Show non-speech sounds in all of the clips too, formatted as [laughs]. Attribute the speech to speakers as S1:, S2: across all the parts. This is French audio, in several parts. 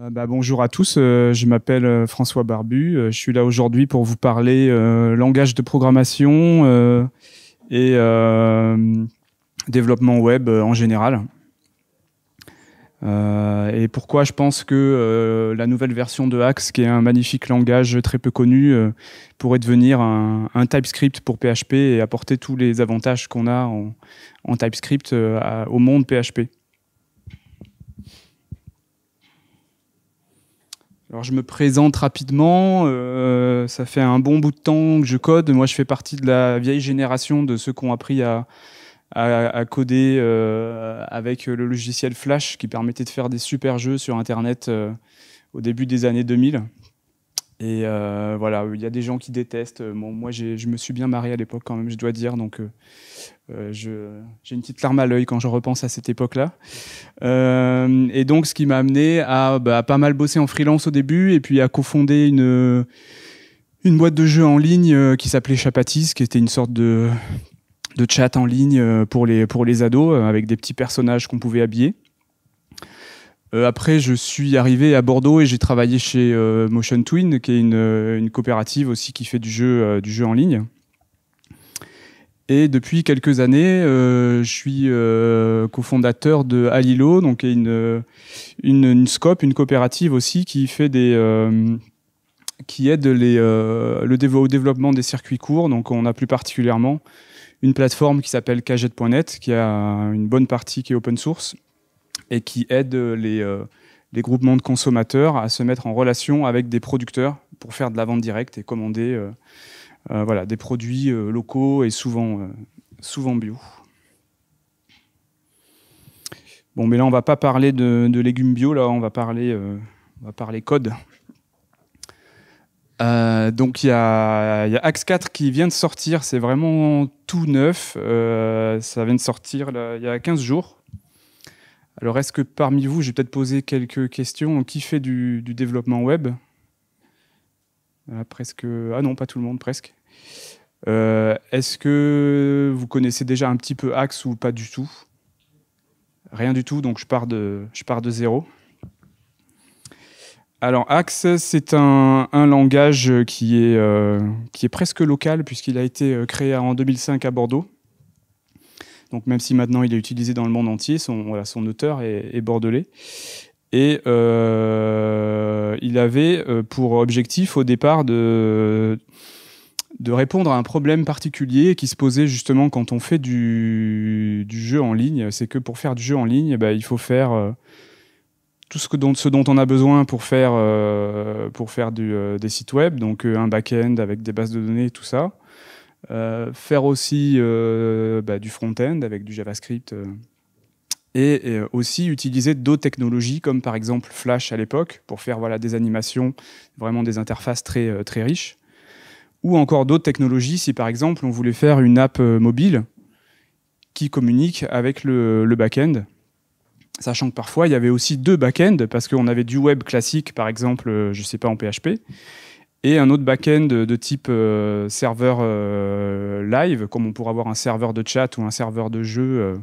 S1: Euh, bah, bonjour à tous, euh, je m'appelle euh, François Barbu, je suis là aujourd'hui pour vous parler langage de programmation et développement web en général. et pourquoi je pense que la nouvelle version de Axe, qui est un magnifique langage très peu connu, pourrait devenir un, TypeScript pour PHP et apporter tous les avantages qu'on a en, TypeScript au monde PHP. Alors je me présente rapidement, euh, ça fait un bon bout de temps que je code, moi je fais partie de la vieille génération de ceux qui ont appris à, coder euh, avec le logiciel Flash qui permettait de faire des super jeux sur Internet euh, au début des années 2000. Et voilà, il y a des gens qui détestent, moi je me suis bien marié à l'époque quand même, je dois dire, donc euh, j'ai une petite larme à l'œil quand je repense à cette époque-là. Euh, et donc, ce qui m'a amené bah, à, pas mal bosser en freelance au début et puis à cofonder une, boîte de jeux en ligne euh, qui s'appelait Chapatis, qui était une sorte de, chat en ligne pour les, ados avec des petits personnages qu'on pouvait habiller après, je suis arrivé à Bordeaux et j'ai travaillé chez Motion Twin, qui est une, coopérative aussi qui fait du jeu, du jeu en ligne. Et depuis quelques années, euh, je suis euh, cofondateur de Alilo, donc une, une, une, une coopérative aussi qui fait des euh, qui aide les, le au développement des circuits courts. Donc on a plus particulièrement une plateforme qui s'appelle Cagette.net, qui a une bonne partie qui est open source et qui aide les, les groupements de consommateurs à se mettre en relation avec des producteurs pour faire de la vente directe et commander euh, voilà, des produits euh, locaux et euh, souvent, bio. Bon, mais là, on ne va pas parler de, légumes bio, là, on va parler, on va parler code. donc il y, a Axe 4 qui vient de sortir, c'est vraiment tout neuf. ça vient de sortir il y a 15 jours. Alors est-ce que parmi vous, j'ai peut-être posé quelques questions, qui fait du développement web euh, presque. Ah non, pas tout le monde, presque. Euh, est-ce que vous connaissez déjà un petit peu Axe ou pas du tout Rien du tout, donc je pars de, je pars de zéro. Alors Axe, c'est un, langage qui est, euh, qui est presque local puisqu'il a été créé en 2005 à Bordeaux. Donc même si maintenant il est utilisé dans le monde entier, son, son auteur est bordelais. Et euh, il avait euh, pour objectif au départ de, de répondre à un problème particulier qui se posait justement quand on fait du, jeu en ligne. C'est que pour faire du jeu en ligne, bah, il faut faire euh, tout ce, dont, ce dont on a besoin pour faire, pour faire des sites web, donc un back-end avec des bases de données, tout ça. faire aussi bah, du front-end avec du JavaScript et, euh, aussi utiliser d'autres technologies comme par exemple Flash à l'époque pour faire voilà, des animations, vraiment des interfaces très, euh, très riches. Ou encore d'autres technologies si par exemple on voulait faire une app euh, mobile qui communique avec le, back-end sachant que parfois il y avait aussi deux back-ends, parce qu'on avait du web classique par exemple je sais pas en PHP et un autre back-end de type serveur live comme on pourrait avoir un serveur de chat ou un serveur de jeu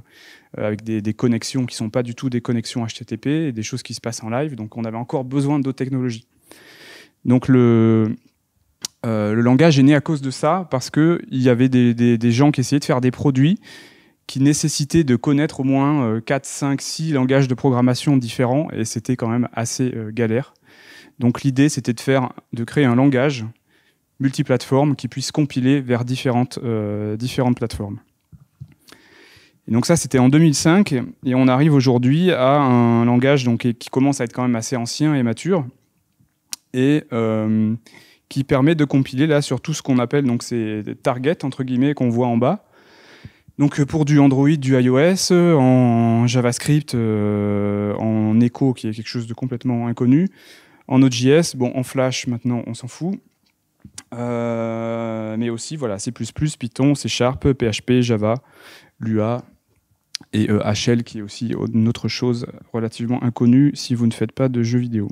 S1: euh, avec des, connexions qui ne sont pas du tout des connexions HTTP des choses qui se passent en live. Donc on avait encore besoin d'autres technologies. Donc le, euh, le langage est né à cause de ça, parce qu'il y avait des, gens qui essayaient de faire des produits qui nécessitaient de connaître au moins 4, 5, 6 langages de programmation différents, et c'était quand même assez euh, galère. Donc l'idée, c'était de, faire, de créer un langage multiplateforme qui puisse compiler vers différentes, différentes plateformes donc ça, c'était en 2005, et on arrive aujourd'hui à un langage qui commence à être quand même assez ancien et mature, et euh, qui permet de compiler là sur tout ce qu'on appelle donc, ces targets, entre guillemets, qu'on voit en bas. Donc pour du Android, du iOS, en JavaScript, euh, en Echo, qui est quelque chose de complètement inconnu, en Node.js, bon, en Flash maintenant, on s'en fout. Euh, mais aussi voilà C++, Python, C Sharp, PHP, Java l'UA et HL euh, qui est aussi une autre chose relativement inconnue si vous ne faites pas de jeux vidéo.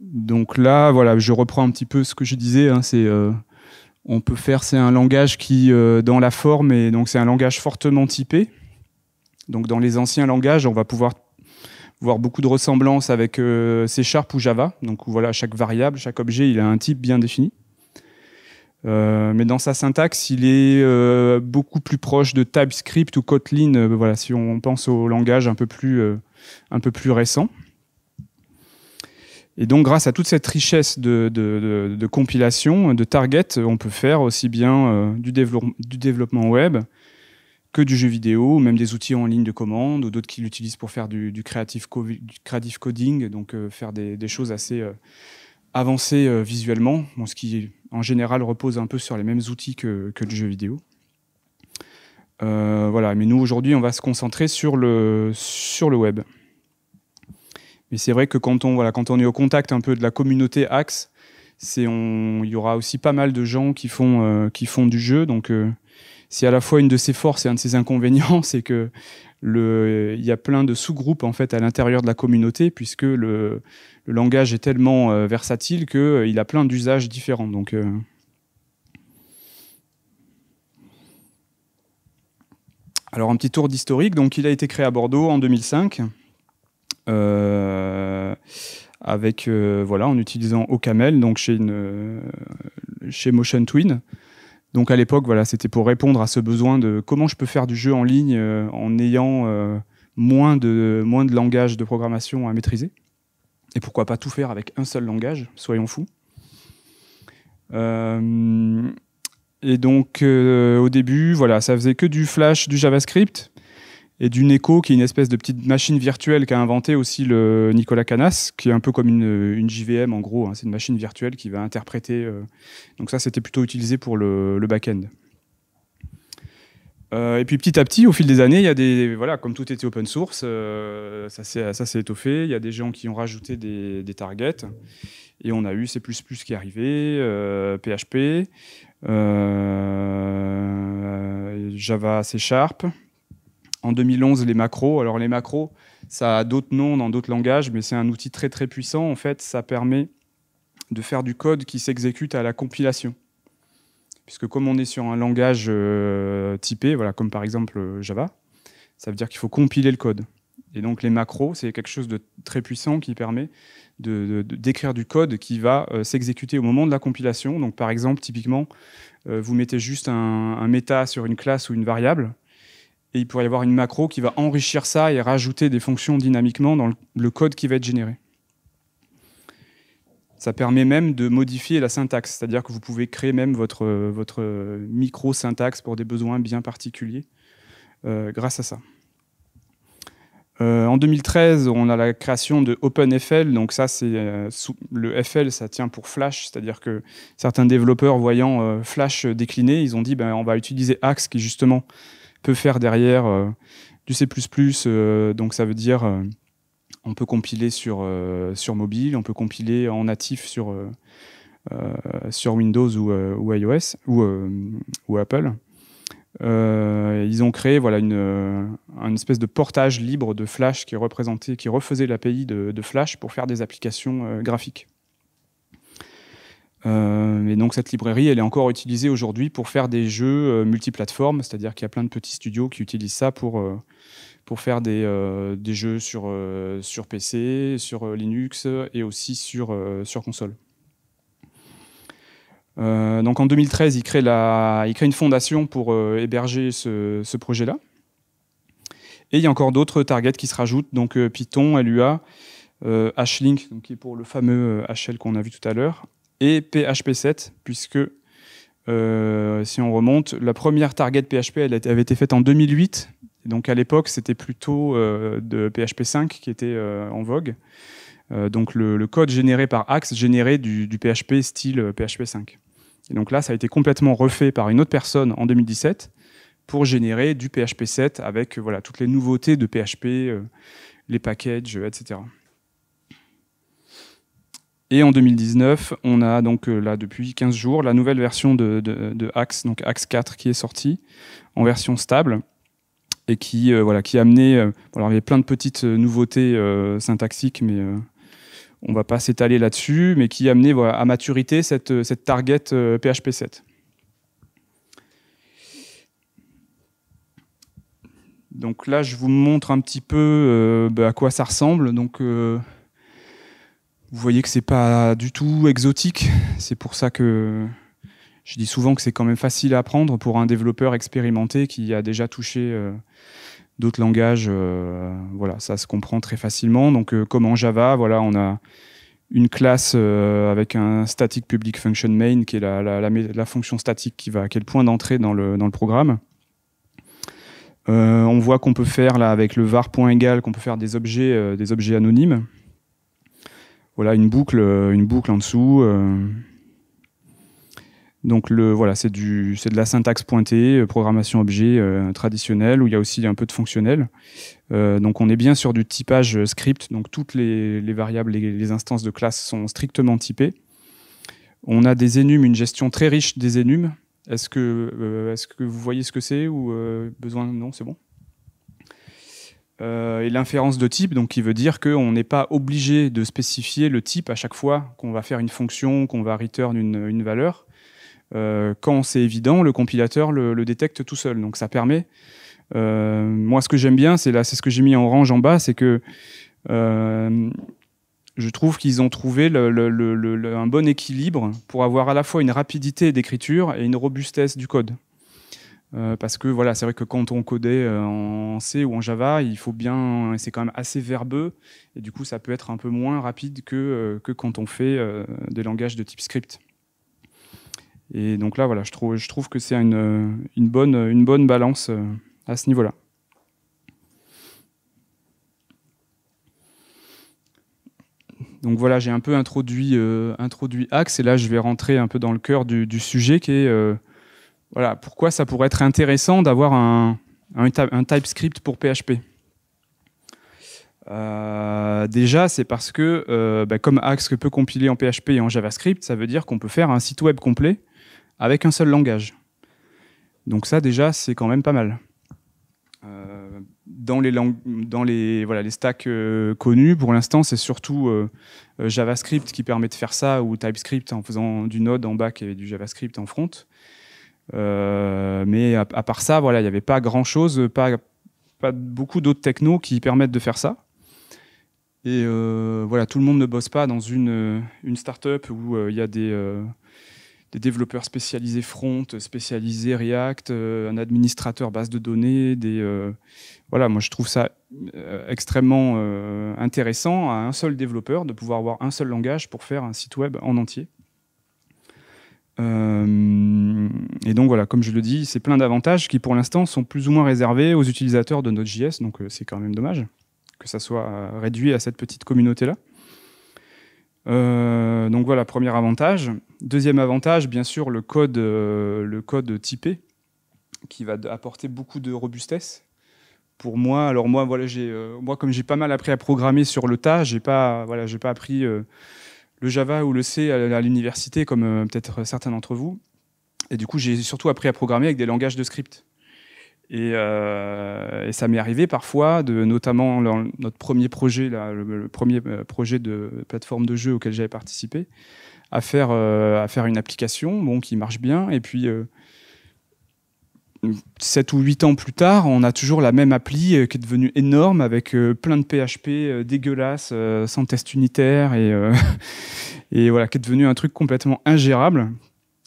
S1: Donc là, voilà, je reprends un petit peu ce que je disais. Hein, c'est euh, on peut faire, c'est un langage qui, euh, dans la forme, et donc c'est un langage fortement typé. Donc dans les anciens langages, on va pouvoir voir beaucoup de ressemblances avec C Sharp ou Java. Donc voilà, chaque variable, chaque objet, il a un type bien défini. Euh, mais dans sa syntaxe, il est euh, beaucoup plus proche de TypeScript ou Kotlin, euh, voilà, si on pense au langage un peu plus, un peu plus récent. Et donc, grâce à toute cette richesse de, de, de, compilation, de target, on peut faire aussi bien du, du, développement web que du jeu vidéo, même des outils en ligne de commande, ou d'autres qui l'utilisent pour faire du, du, creative, coding, donc faire des choses assez avancer euh, visuellement, ce qui en général repose un peu sur les mêmes outils que, le jeu vidéo. Euh, voilà, mais nous aujourd'hui, on va se concentrer sur le, sur le web. Mais c'est vrai que quand on, quand on est au contact un peu de la communauté Axe, il y aura aussi pas mal de gens qui font, euh, qui font du jeu. Donc, c'est à la fois une de ses forces et un de ses inconvénients, [laughs] c'est que y a plein de sous-groupes en fait à l'intérieur de la communauté, puisque le, langage est tellement euh, versatile qu'il euh, a plein d'usages différents. Euh, Alors un petit tour d'historique. Donc il a été créé à Bordeaux en 2005. avec voilà en utilisant OCaml donc chez Motion Twin donc à l'époque, voilà, c'était pour répondre à ce besoin de comment je peux faire du jeu en ligne euh, en ayant euh, moins, de, moins de langage de programmation à maîtriser. Et pourquoi pas tout faire avec un seul langage, soyons fous. Euh, et donc au début, voilà, ça faisait que du Flash, du JavaScript et d'une écho qui est une espèce de petite machine virtuelle qu'a inventé aussi le Nicolas Canas, qui est un peu comme une, JVM en gros. Hein. C'est une machine virtuelle qui va interpréter. Euh. donc ça, c'était plutôt utilisé pour le, back-end. Euh, et puis petit à petit, au fil des années, il y a des voilà, comme tout était open source, euh, ça s'est étoffé. Il y a des gens qui ont rajouté des, des targets, et on a eu C++ qui est arrivé, PHP, Java, C Sharp en 2011 les macros. Alors les macros, ça a d'autres noms dans d'autres langages, mais c'est un outil très très puissant. En fait, ça permet de faire du code qui s'exécute à la compilation. Puisque comme on est sur un langage euh, typé, voilà, comme par exemple euh, Java, ça veut dire qu'il faut compiler le code. Et donc les macros, c'est quelque chose de très puissant qui permet d'écrire du code qui va euh, s'exécuter au moment de la compilation. Donc par exemple, typiquement, vous mettez juste un, un méta sur une classe ou une variable, et il pourrait y avoir une macro qui va enrichir ça et rajouter des fonctions dynamiquement dans le code qui va être généré. Ça permet même de modifier la syntaxe, c'est-à-dire que vous pouvez créer même votre, micro-syntaxe pour des besoins bien particuliers euh, grâce à ça. Euh, en 2013, on a la création de OpenFL, donc ça c'est euh, le FL, ça tient pour Flash, c'est-à-dire que certains développeurs voyant Flash décliner, ils ont dit ben, on va utiliser Axe qui justement peut faire derrière euh, du C++, euh, donc ça veut dire euh, on peut compiler sur, sur mobile, on peut compiler en natif sur, sur Windows ou, iOS ou, Apple. ils ont créé voilà, une, espèce de portage libre de Flash qui représentait, qui refaisait l'API de, de, Flash pour faire des applications graphiques. Euh, donc cette librairie, elle est encore utilisée aujourd'hui pour faire des jeux euh, multiplateformes, c'est-à-dire qu'il y a plein de petits studios qui utilisent ça pour, euh, pour faire des, jeux sur, sur PC, sur Linux et aussi sur, sur console. donc en 2013, il crée, la, il crée une fondation pour héberger ce, projet-là. Et il y a encore d'autres targets qui se rajoutent, donc Python, LUA, Hlink, donc qui est pour le fameux HL qu'on a vu tout à l'heure, et PHP 7, puisque euh, si on remonte, la première target PHP avait été faite en 2008. Donc à l'époque, c'était plutôt euh, de PHP 5 qui était euh, en vogue. donc le, code généré par Axe générait du, PHP style PHP 5. Et donc là, ça a été complètement refait par une autre personne en 2017 pour générer du PHP 7 avec voilà, toutes les nouveautés de PHP, les packages, etc. Et en 2019, on a donc euh, là depuis 15 jours la nouvelle version de, de, de Axe, donc Axe 4 qui est sortie en version stable et qui euh, voilà qui a amené. Euh, il y a plein de petites nouveautés syntaxiques, mais on va pas s'étaler là-dessus, mais qui a amené voilà, à maturité cette, cette target PHP 7. Donc là, je vous montre un petit peu bah, à quoi ça ressemble. Donc vous voyez que c'est pas du tout exotique. C'est pour ça que je dis souvent que c'est quand même facile à apprendre pour un développeur expérimenté qui a déjà touché euh, d'autres langages. Euh, voilà, ça se comprend très facilement. Donc, euh, comme en Java, voilà, on a une classe avec un static public function main qui est la, fonction statique qui va à quel point d'entrée dans le, programme. on voit qu'on peut faire là avec le var.égal qu'on peut faire des objets, des objets anonymes voilà une boucle, euh, une boucle en dessous. Euh. Donc le, voilà, c'est du, c'est de la syntaxe pointée, euh, programmation objet traditionnelle, où il y a aussi un peu de fonctionnel. donc on est bien sur du typage script, donc toutes les, variables, les, les, instances de classe sont strictement typées. On a des énumes, une gestion très riche des énumes. Est-ce que, est-ce que vous voyez ce que c'est ou besoin Non, c'est bon. Euh, et l'inférence de type, donc qui veut dire qu'on n'est pas obligé de spécifier le type à chaque fois qu'on va faire une fonction, qu'on va return une, valeur. Euh, quand c'est évident, le compilateur le, détecte tout seul. Donc ça permet. Euh, moi, ce que j'aime bien, c'est là, c'est ce que j'ai mis en orange en bas, c'est que je trouve qu'ils ont trouvé un bon équilibre pour avoir à la fois une rapidité d'écriture et une robustesse du code. Euh, parce que voilà, c'est vrai que quand on codait euh, en C ou en Java, il faut bien, c'est quand même assez verbeux, et du coup, ça peut être un peu moins rapide que, euh, quand on fait des langages de type script. Et donc là, voilà, je trouve, que c'est une, bonne, une bonne balance à ce niveau-là. Donc voilà, j'ai un peu introduit, introduit Axe, et là je vais rentrer un peu dans le cœur du, sujet qui est voilà, pourquoi ça pourrait être intéressant d'avoir un, un, TypeScript pour PHP euh, déjà, c'est parce que, euh, bah, comme Axe peut compiler en PHP et en JavaScript, ça veut dire qu'on peut faire un site web complet avec un seul langage. Donc ça, déjà, c'est quand même pas mal. Euh, dans les, dans les, voilà, les stacks connus, pour l'instant, c'est surtout JavaScript qui permet de faire ça, ou TypeScript en faisant du Node en back et du JavaScript en front. Euh, mais à, part ça, voilà, il n'y avait pas grand chose, pas, pas beaucoup d'autres technos qui permettent de faire ça. Et euh, voilà, tout le monde ne bosse pas dans une, euh, une start-up où il y a des développeurs spécialisés front, spécialisés React, un administrateur base de données, des voilà, moi je trouve ça extrêmement intéressant à un seul développeur de pouvoir avoir un seul langage pour faire un site web en entier. Euh, et donc voilà, comme je le dis, c'est plein d'avantages qui pour l'instant sont plus ou moins réservés aux utilisateurs de Node.js, donc euh, c'est quand même dommage que ça soit euh, réduit à cette petite communauté-là. donc voilà, premier avantage. Deuxième avantage, bien sûr, le code, le code typé, qui va apporter beaucoup de robustesse. Pour moi, alors moi, voilà, j'ai, moi comme j'ai pas mal appris à programmer sur le tas, j'ai pas, voilà, j'ai pas appris le Java ou le C à, l'université, comme euh, peut-être certains d'entre vous. Et du coup, j'ai surtout appris à programmer avec des langages de script. Et, euh, ça m'est arrivé parfois, de, notamment dans notre premier projet, le, premier euh, projet de plateforme de jeu auquel j'avais participé, à faire, à faire une application bon, qui marche bien. Et puis, 7 ou 8 ans plus tard, on a toujours la même appli euh, qui est devenue énorme avec euh, plein de PHP euh, dégueulasse, sans test unitaire [laughs] et, voilà, qui est devenu un truc complètement ingérable.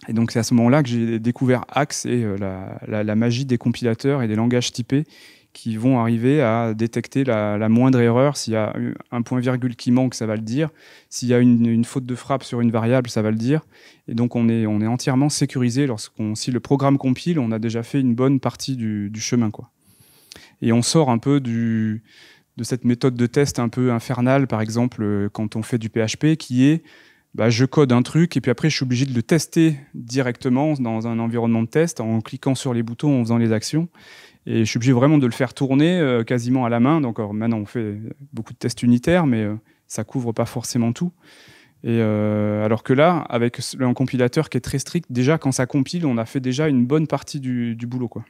S1: Et donc, c'est à ce moment-là que j'ai découvert Axe et la, magie des compilateurs et des langages typés qui vont arriver à détecter la, moindre erreur. S'il y a un point virgule qui manque, ça va le dire. S'il y a une, faute de frappe sur une variable, ça va le dire. Et donc on est, on est entièrement sécurisé lorsqu'on, si le programme compile, on a déjà fait une bonne partie du, chemin, quoi. Et on sort un peu du, de cette méthode de test un peu infernale, par exemple euh, quand on fait du PHP, qui est bah, je code un truc et puis après je suis obligé de le tester directement dans un environnement de test en cliquant sur les boutons, en faisant les actions. Et je suis obligé vraiment de le faire tourner euh, quasiment à la main. maintenant, on fait beaucoup de tests unitaires, mais ça euh, ça couvre pas forcément tout. Et euh, alors que là, avec un compilateur qui est très strict, déjà quand ça compile, on a fait déjà une bonne partie du, boulot. Quoi.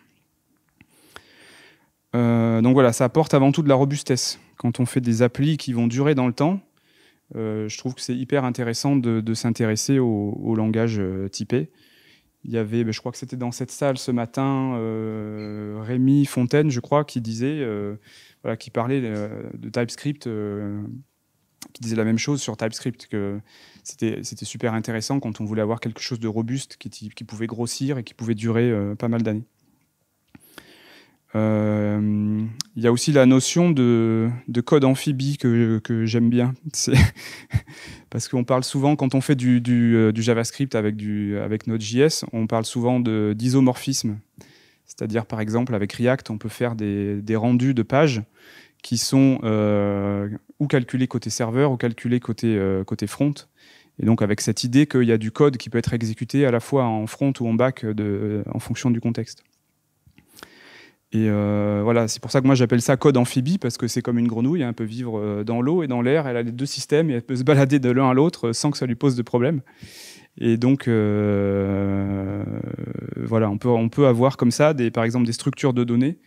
S1: donc voilà, ça apporte avant tout de la robustesse. Quand on fait des applis qui vont durer dans le temps, je trouve que c'est hyper intéressant de, s'intéresser au, au, langage typé il y avait, ben, je crois que c'était dans cette salle ce matin, euh, Rémi Fontaine, je crois, qui disait, euh, voilà, qui parlait euh, de TypeScript, qui disait la même chose sur TypeScript, que c'était super intéressant quand on voulait avoir quelque chose de robuste qui pouvait grossir et qui pouvait durer pas mal d'années. Il euh, y a aussi la notion de, code amphibie que, j'aime bien. [laughs] parce qu'on parle souvent, quand on fait euh, du, JavaScript avec, du, avec Node.js, on parle souvent d'isomorphisme. C'est-à-dire, par exemple, avec React, on peut faire des, rendus de pages qui sont euh, ou calculés côté serveur ou calculés côté, côté front. Et donc, avec cette idée qu'il y a du code qui peut être exécuté à la fois en front ou en back de, en fonction du contexte. Et euh, voilà, c'est pour ça que moi j'appelle ça code amphibie, parce que c'est comme une grenouille, hein, elle peut vivre euh, dans l'eau et dans l'air, elle a les deux systèmes et elle peut se balader de l'un à l'autre euh, sans que ça lui pose de problème. Et donc, voilà, on peut, on peut avoir comme ça, des, par exemple, des structures de données.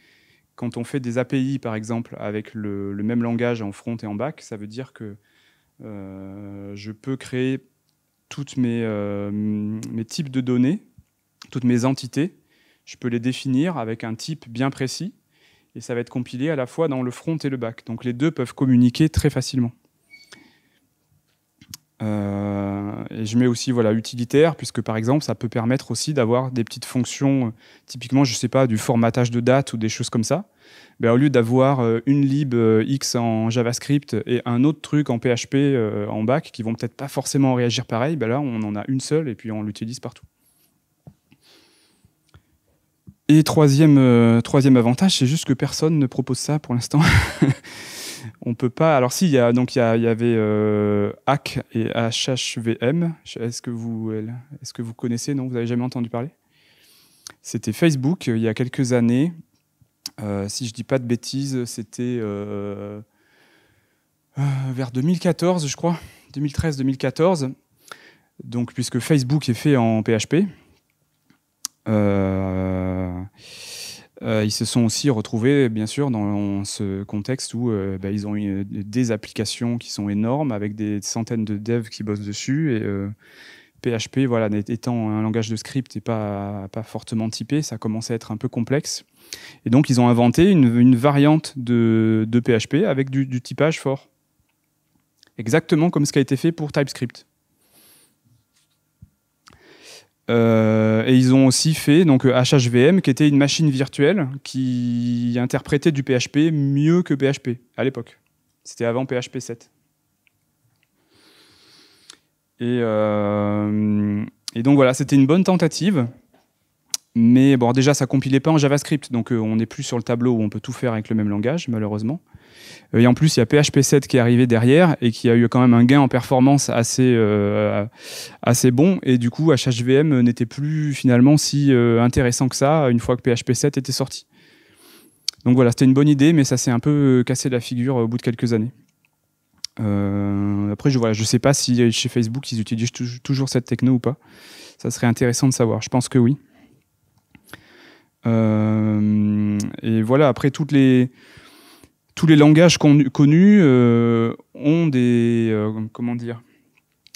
S1: Quand on fait des API, par exemple, avec le, même langage en front et en back, ça veut dire que je peux créer toutes mes types de données, toutes mes entités, je peux les définir avec un type bien précis et ça va être compilé à la fois dans le front et le back. Donc les deux peuvent communiquer très facilement. Euh, et je mets aussi voilà utilitaire puisque par exemple ça peut permettre aussi d'avoir des petites fonctions euh, typiquement je sais pas du formatage de date ou des choses comme ça. Ben, au lieu d'avoir euh, une lib X en JavaScript et un autre truc en PHP en back qui vont peut-être pas forcément réagir pareil, ben là on en a une seule et puis on l'utilise partout. Et euh, troisième, avantage, c'est juste que personne ne propose ça pour l'instant. [laughs] on peut pas. Alors si, il y y, avait euh, et HHVM. Est-ce que vous, est que vous connaissez Non, vous n'avez jamais entendu parler. C'était Facebook euh, il y a quelques années. Euh, si je dis pas de bêtises, c'était vers 2014, je crois, 2013-2014. Donc puisque Facebook est fait en PHP, euh, euh, ils se sont aussi retrouvés, bien sûr, dans ce contexte où euh, bah, ils ont eu des applications qui sont énormes, avec des centaines de devs qui bossent dessus. Et, PHP, voilà, étant un langage de script et pas, pas fortement typé, ça commençait à être un peu complexe. Et donc, ils ont inventé une, variante de, PHP avec du, typage fort. Exactement comme ce qui a été fait pour TypeScript. Euh, et ils ont aussi fait donc HHVM, euh, qui était une machine virtuelle qui interprétait du PHP mieux que PHP à l'époque. C'était avant PHP 7. Et, euh, et donc voilà, c'était une bonne tentative. Mais bon, déjà, ça compilait pas en JavaScript, donc euh, on n'est plus sur le tableau où on peut tout faire avec le même langage, malheureusement. Euh, et en plus, il y a PHP 7 qui est arrivé derrière et qui a eu quand même un gain en performance assez, euh, assez bon. Et du coup, HHVM n'était plus finalement si intéressant que ça une fois que PHP 7 était sorti. Donc voilà, c'était une bonne idée, mais ça s'est un peu cassé la figure au bout de quelques années. après, je ne je sais pas si chez Facebook, ils utilisent toujours cette techno ou pas. Ça serait intéressant de savoir. Je pense que oui. Euh, et voilà, après, toutes les, tous les langages connus euh, ont des. Euh, comment dire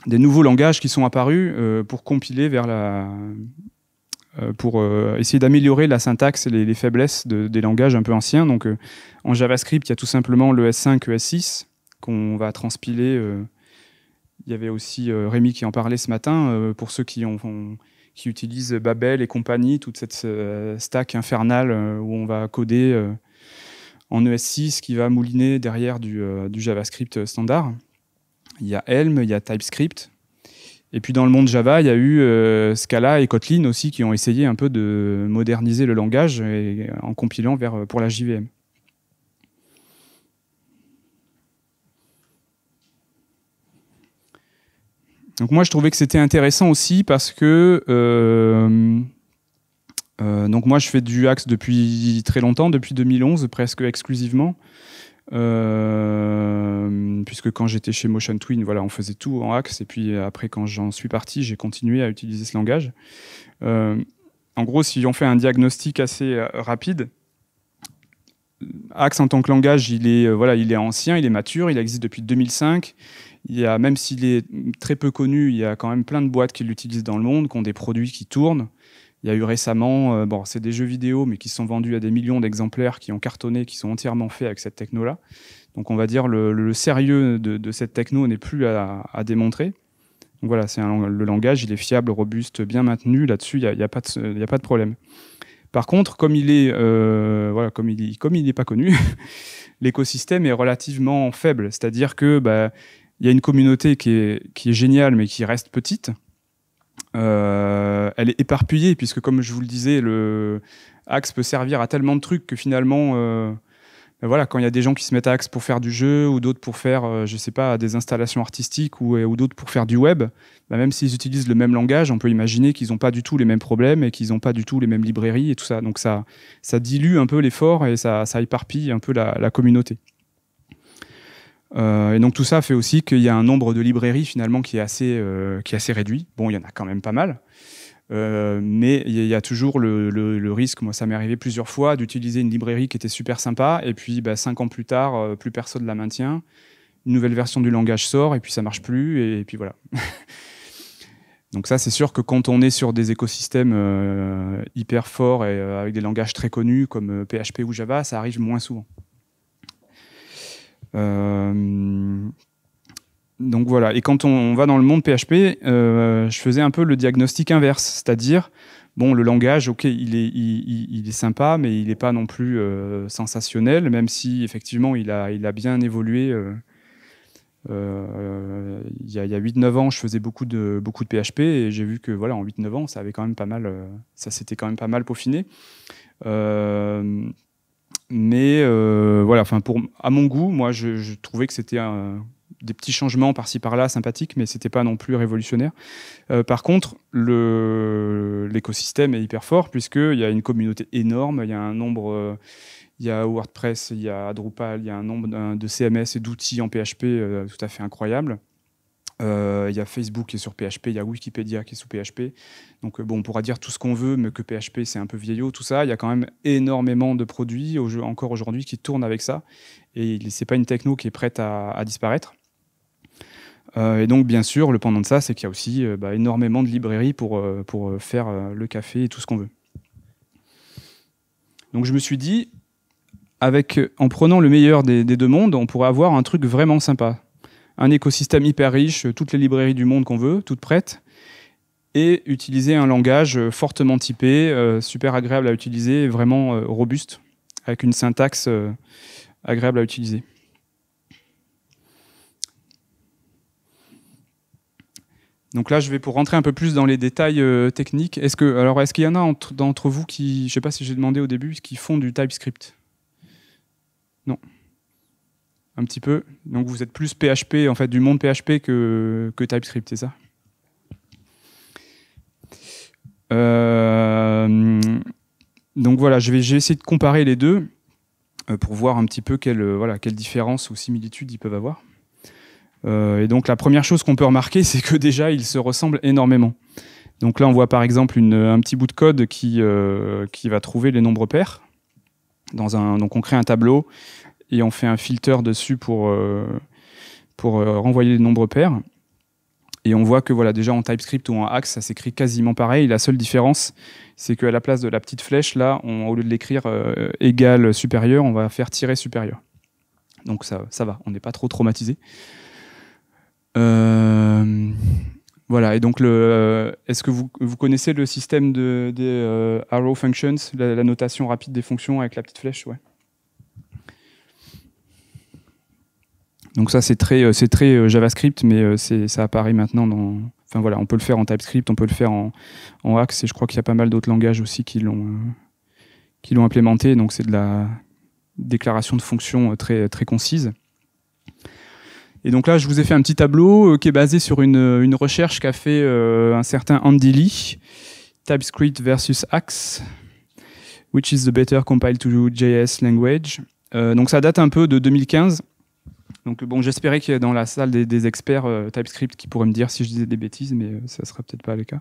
S1: des nouveaux langages qui sont apparus pour compiler vers la pour essayer d'améliorer la syntaxe et les, faiblesses des langages un peu anciens. Donc en JavaScript, il y a tout simplement le S5, s 6 qu'on va transpiler. il y avait aussi Rémi qui en parlait ce matin. pour ceux qui ont, qui utilise Babel et compagnie, toute cette euh, stack infernale euh, où on va coder euh, en ES6 qui va mouliner derrière du, JavaScript standard. Il y a Helm, il y a TypeScript. Et puis dans le monde Java, il y a eu Scala et Kotlin aussi qui ont essayé un peu de moderniser le langage en compilant vers, pour la JVM. Donc moi, je trouvais que c'était intéressant aussi parce que euh, euh, donc moi, je fais du axe depuis très longtemps, depuis 2011 presque exclusivement. Euh, puisque quand j'étais chez Motion Twin, voilà, on faisait tout en axe, et puis après, quand j'en suis parti, j'ai continué à utiliser ce langage. en gros, si on fait un diagnostic assez rapide, Axe en tant que langage, il est, voilà, il est ancien, il est mature, il existe depuis 2005. Il y a, même s'il est très peu connu, il y a quand même plein de boîtes qui l'utilisent dans le monde, qui ont des produits qui tournent. Il y a eu récemment, euh, bon, c'est des jeux vidéo, mais qui sont vendus à des millions d'exemplaires, qui ont cartonné, qui sont entièrement faits avec cette techno-là. Donc on va dire le, le sérieux de, cette techno n'est plus à, démontrer. Donc voilà, c'est le langage, il est fiable, robuste, bien maintenu. Là-dessus, il n'y a, y a, pas de, a pas de problème. Par contre, comme il est, euh, voilà, comme il, comme il n'est pas connu, [laughs] l'écosystème est relativement faible. C'est-à-dire que bah, il y a une communauté qui est, géniale, mais qui reste petite. Euh, elle est éparpillée, puisque comme je vous le disais, le Axe peut servir à tellement de trucs que finalement, euh, ben voilà, quand il y a des gens qui se mettent à Axe pour faire du jeu, ou d'autres pour faire, euh, je sais pas, des installations artistiques, ou, ou d'autres pour faire du web, ben même s'ils utilisent le même langage, on peut imaginer qu'ils n'ont pas du tout les mêmes problèmes et qu'ils n'ont pas du tout les mêmes librairies et tout ça. Donc ça, dilue un peu l'effort et ça, éparpille un peu la communauté. Euh, et donc tout ça fait aussi qu'il y a un nombre de librairies finalement qui est assez, euh, qui est assez réduit. Bon, il y en a quand même pas mal. Euh, mais il y, a toujours le, risque, moi ça m'est arrivé plusieurs fois, d'utiliser une librairie qui était super sympa, et puis bah, cinq ans plus tard, plus personne la maintient, une nouvelle version du langage sort, et puis ça marche plus, et puis voilà. [laughs] donc ça c'est sûr que quand on est sur des écosystèmes hyper forts et avec des langages très connus comme PHP ou Java, ça arrive moins souvent. Euh, donc voilà. Et quand on, va dans le monde PHP, euh, je faisais un peu le diagnostic inverse, c'est-à-dire Bon, le langage, ok, il est, il, est sympa, mais il n'est pas non plus euh, sensationnel, même si effectivement il a, il a bien évolué. il y a, a 8-9 ans, je faisais beaucoup de, beaucoup de PHP et j'ai vu que voilà, en 8-9 ans, ça avait quand même pas mal, ça s'était quand même pas mal peaufiné mais euh, voilà, enfin à mon goût, moi je, trouvais que c'était des petits changements par-ci par-là sympathiques, mais c'était pas non plus révolutionnaire. Euh, par contre, l'écosystème est hyper fort puisqu'il y a une communauté énorme, il y a un nombre, euh, il y a WordPress, il y a Drupal, il y a un nombre de CMS et d'outils en PHP tout à fait incroyable. Euh, il y a Facebook qui est sur PHP, il y a Wikipédia qui est sous PHP. Donc euh, bon, on pourra dire tout ce qu'on veut, mais que PHP c'est un peu vieillot, tout ça. Il y a quand même énormément de produits encore aujourd'hui qui tournent avec ça. Et c'est pas une techno qui est prête à, disparaître. Euh, et donc bien sûr, le pendant de ça, c'est qu'il y a aussi bah, énormément de librairies pour, pour faire le café et tout ce qu'on veut. Donc je me suis dit, avec, en prenant le meilleur des deux mondes, on pourrait avoir un truc vraiment sympa un écosystème hyper riche, euh, toutes les librairies du monde qu'on veut, toutes prêtes, et utiliser un langage euh, fortement typé, euh, super agréable à utiliser, vraiment robuste, avec une syntaxe agréable à utiliser. Donc là, je vais pour rentrer un peu plus dans les détails techniques. Est-ce que, alors, est-ce qu'il y en a d'entre vous qui, je ne sais pas si j'ai demandé au début, qui font du TypeScript Non un petit peu. Donc vous êtes plus PHP, en fait, du monde PHP que, TypeScript, c'est ça euh, Donc voilà, je vais, de comparer les deux euh, pour voir un petit peu quelles euh, voilà, quelle différences ou similitudes ils peuvent avoir. et donc la première chose qu'on peut remarquer, [laughs] c'est que déjà, ils se ressemblent énormément. Donc là, on voit par exemple un petit bout de code qui, qui va trouver les nombres pairs. Dans un, donc on crée un tableau et on fait un filter dessus pour, euh, pour euh, renvoyer les nombres pairs. Et on voit que voilà, déjà en TypeScript ou en Axe, ça s'écrit quasiment pareil. La seule différence, c'est qu'à la place de la petite flèche, là, on, au lieu de l'écrire euh, égal supérieur, on va faire tirer supérieur. Donc ça, ça va, on n'est pas trop traumatisé. voilà, et donc le, est-ce que vous, vous, connaissez le système de, des arrow functions, la, la, notation rapide des fonctions avec la petite flèche ouais. Donc ça, c'est très, euh, c'est très euh, JavaScript, mais euh, c'est, ça apparaît maintenant dans. Enfin voilà, on peut le faire en TypeScript, on peut le faire en, Axe, et je crois qu'il y a pas mal d'autres langages aussi qui l'ont, qui l'ont implémenté. Donc c'est de la déclaration de fonction très, très concise. Et donc là, je vous ai fait un petit tableau qui est basé sur une, une recherche qu'a fait un certain Andy Lee, TypeScript versus Axe, which is the better compile to JS language. donc ça date un peu de 2015. Donc bon, j'espérais qu'il y ait dans la salle des, experts euh, TypeScript qui pourraient me dire si je disais des bêtises, mais euh, ça ne sera peut-être pas le cas.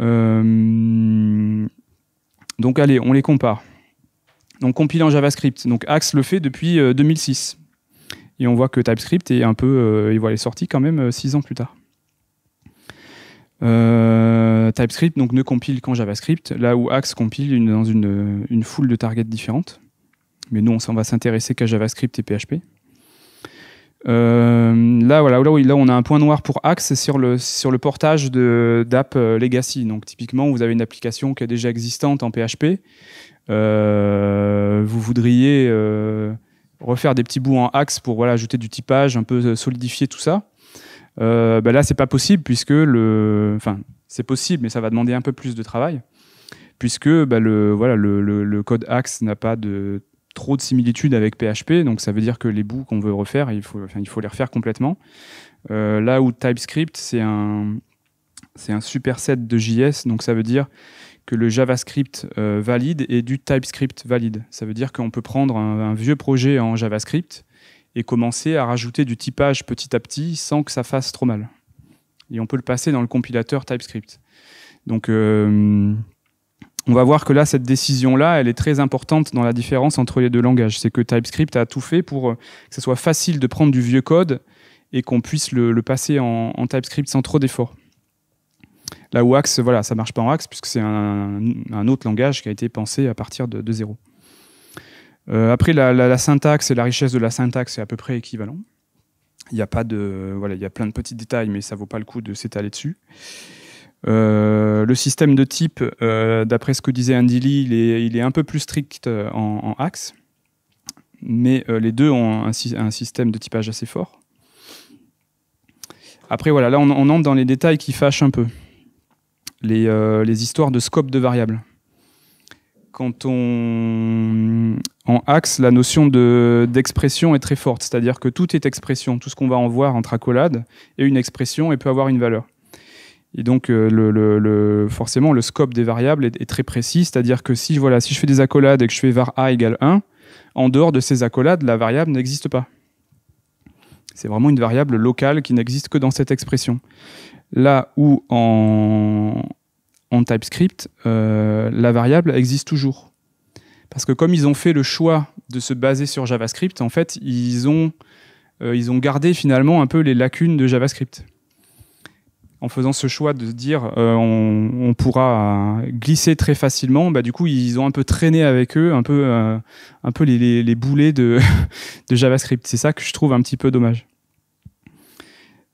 S1: Euh, donc allez, on les compare. Donc en JavaScript. Donc Axe le fait depuis 2006. Et on voit que TypeScript est un peu, il voit les sorties quand même 6 ans plus tard. TypeScript donc ne compile qu'en JavaScript, là où Axe compile dans une, foule de targets différentes. Mais nous, on va s'intéresser qu'à JavaScript et PHP. Euh, là, voilà, on a un point noir pour Axe, sur le, sur le portage d'app euh, Legacy. Donc, typiquement, vous avez une application qui est déjà existante en PHP. Euh, vous voudriez refaire des petits bouts en Axe pour voilà, ajouter du typage, un peu solidifier tout ça. Là, bah là, c'est pas possible puisque le, enfin, c'est possible, mais ça va demander un peu plus de travail puisque bah le, voilà, le code Axe n'a pas de trop de similitudes avec PHP, donc ça veut dire que les bouts qu'on veut refaire, il faut, il faut les refaire complètement. Euh, là où TypeScript, c'est un, c'est un superset de JS, donc ça veut dire que le JavaScript euh, valide est du TypeScript valide. Ça veut dire qu'on peut prendre un, vieux projet en JavaScript et commencer à rajouter du typage petit à petit sans que ça fasse trop mal. Et on peut le passer dans le compilateur TypeScript. Donc, euh, on va voir que là, cette décision-là, elle est très importante dans la différence entre les deux langages. C'est que TypeScript a tout fait pour euh, que ce soit facile de prendre du vieux code et qu'on puisse le, passer en, TypeScript sans trop d'efforts. Là où Axe, voilà, ça marche pas en Axe, puisque c'est un, autre langage qui a été pensé à partir de, zéro. Euh, après, la, syntaxe et la richesse de la syntaxe est à peu près équivalent. Il y a pas de, voilà, il y a plein de petits détails, mais ça vaut pas le coup de s'étaler dessus. Euh, le système de type, euh, d'après ce que disait Andy Lee, il est, un peu plus strict euh, en, axe, mais les deux ont un, système de typage assez fort. Après, voilà, là, on, entre dans les détails qui fâchent un peu. Les, histoires de scope de variables. Quand on. En axe, la notion d'expression est très forte, c'est-à-dire que tout est expression, tout ce qu'on va en voir entre accolades est une expression et peut avoir une valeur. Et donc, euh, le, forcément, le scope des variables est, très précis. C'est-à-dire que si, je fais des accolades et que je fais var a égale 1, en dehors de ces accolades, la variable n'existe pas. C'est vraiment une variable locale qui n'existe que dans cette expression. Là où en, TypeScript, euh, la variable existe toujours. Parce que comme ils ont fait le choix de se baser sur JavaScript, en fait, ils ont euh, gardé finalement un peu les lacunes de JavaScript en faisant ce choix de dire euh, on, pourra glisser très facilement, bah, du coup ils ont un peu traîné avec eux, un peu, euh, les, boulets [laughs] de, JavaScript. C'est ça que je trouve un petit peu dommage.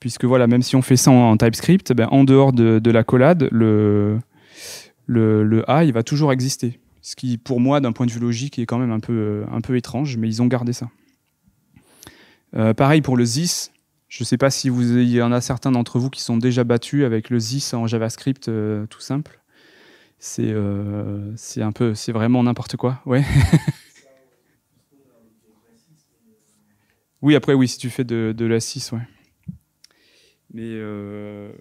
S1: Puisque voilà, même si on fait ça en, TypeScript, bah, en dehors de, la collade, le, A il va toujours exister. Ce qui pour moi d'un point de vue logique est quand même un peu, étrange, mais ils ont gardé ça. Euh, pareil pour le ZIS, je ne sais pas si il y en a certains d'entre vous qui sont déjà battus avec le ZIS en JavaScript euh, tout simple. Euh, c'est un peu c'est vraiment n'importe quoi, ouais. [laughs] oui, après oui, si tu fais de, la 6, ouais. Mais euh,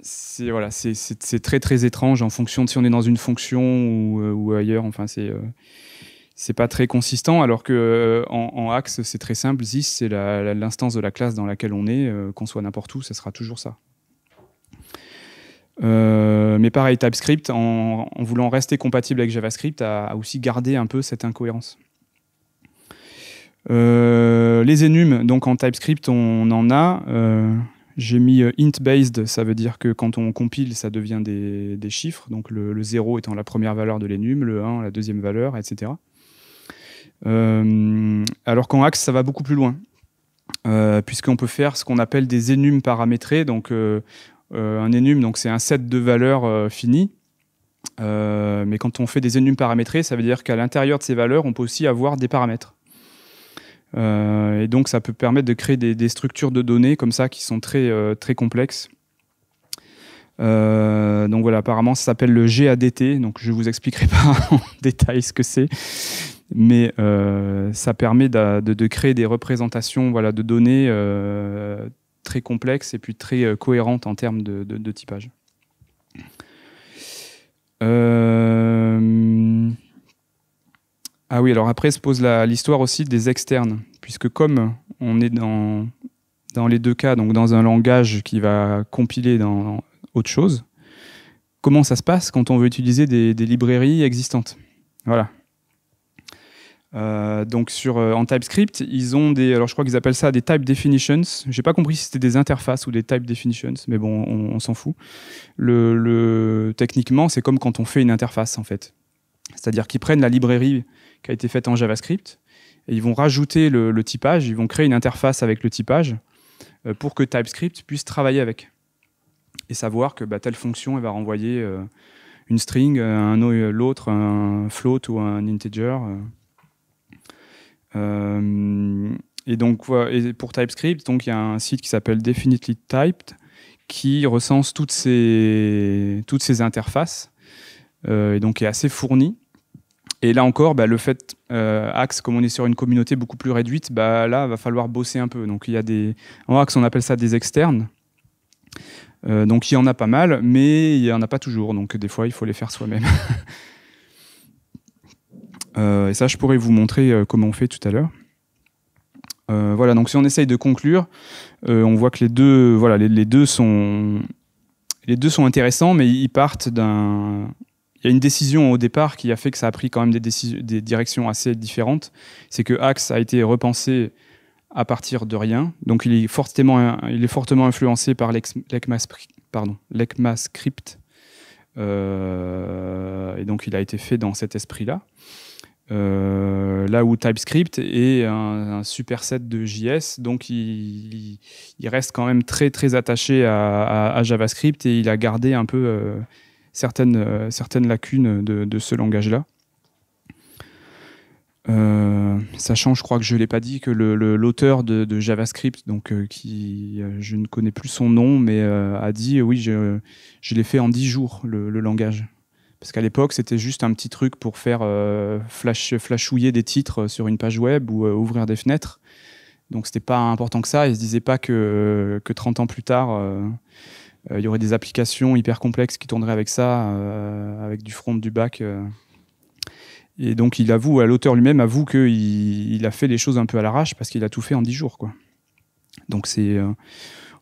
S1: c'est voilà, c'est très très étrange en fonction de si on est dans une fonction ou, ou ailleurs. Enfin, c'est c'est pas très consistant, alors que euh, en, axe, c'est très simple. ZIS, c'est l'instance de la classe dans laquelle on est, euh, qu'on soit n'importe où, ça sera toujours ça. Euh, mais pareil, TypeScript, en, voulant rester compatible avec JavaScript, a, aussi gardé un peu cette incohérence. les énumes, donc en TypeScript, on en a. J'ai mis int-based, ça veut dire que quand on compile, ça devient des, chiffres, donc le, le, 0 étant la première valeur de l'enum, le 1 la deuxième valeur, etc. Euh, alors qu'en Axe, ça va beaucoup plus loin. Euh, puisqu'on peut faire ce qu'on appelle des énumes paramétrés. Donc, euh, un énume, donc c'est un set de valeurs finies. mais quand on fait des énumes paramétrés ça veut dire qu'à l'intérieur de ces valeurs, on peut aussi avoir des paramètres. et donc, ça peut permettre de créer des, structures de données comme ça qui sont très, très complexes. donc voilà, apparemment ça s'appelle le GADT, donc je vous expliquerai [laughs] pas en détail ce que c'est, mais euh, ça permet de, créer des représentations de données euh, très complexes et puis très euh, cohérentes en termes de, typage. Ah oui, alors après se pose l'histoire aussi des externes, puisque comme on est dans, les deux cas, donc dans un langage qui va compiler dans, autre chose, comment ça se passe quand on veut utiliser des, des librairies existantes Voilà, euh, donc sur, euh, en TypeScript, ils ont des, alors je crois qu'ils appellent ça des type definitions. J'ai pas compris si c'était des interfaces ou des type definitions, mais bon, on, s'en fout. techniquement, c'est comme quand on fait une interface en fait. C'est-à-dire qu'ils prennent la librairie qui a été faite en JavaScript et ils vont rajouter le, typage, ils vont créer une interface avec le typage euh, pour que TypeScript puisse travailler avec et savoir que bah, telle fonction elle va renvoyer une string, l'autre un float ou un integer. Euh, et donc, pour TypeScript, donc il y a un site qui s'appelle Definitely Typed qui recense toutes ces, toutes ces interfaces euh, et donc est assez fourni. Et là encore, bah, le fait, euh, Axe, comme on est sur une communauté beaucoup plus réduite, bah, là, va falloir bosser un peu. Donc, il y a des... En Axe, on appelle ça des externes. donc, il y en a pas mal, mais il y en a pas toujours. Donc, des fois, il faut les faire soi-même. [laughs] Euh, et ça, je pourrais vous montrer euh, comment on fait tout à l'heure. Euh, voilà, donc si on essaye de conclure, on voit que les deux, voilà, les, les, deux sont, les deux sont intéressants, mais ils partent d'un. Il y a une décision au départ qui a fait que ça a pris quand même des, directions assez différentes. C'est que Axe a été repensé à partir de rien, donc il est fortement, il est fortement influencé par l'ECMAScript. et donc il a été fait dans cet esprit-là. Euh, là où TypeScript est un, superset de JS, donc il, reste quand même très très attaché à, JavaScript et il a gardé un peu euh, certaines, euh, certaines lacunes de, ce langage-là. sachant, je crois que je ne l'ai pas dit, que l'auteur de, JavaScript, donc qui, je ne connais plus son nom, mais a dit oui, je, l'ai fait en 10 jours, le langage. Parce qu'à l'époque, c'était juste un petit truc pour faire euh, flash, flashouiller des titres sur une page web ou euh, ouvrir des fenêtres. Donc c'était pas important que ça. ne se disait pas que, que 30 ans plus tard, euh, il y aurait des applications hyper complexes qui tourneraient avec ça, avec du front, du back. Et donc il avoue, l'auteur lui-même avoue qu'il il a fait les choses un peu à l'arrache parce qu'il a tout fait en 10 jours. Donc c'est,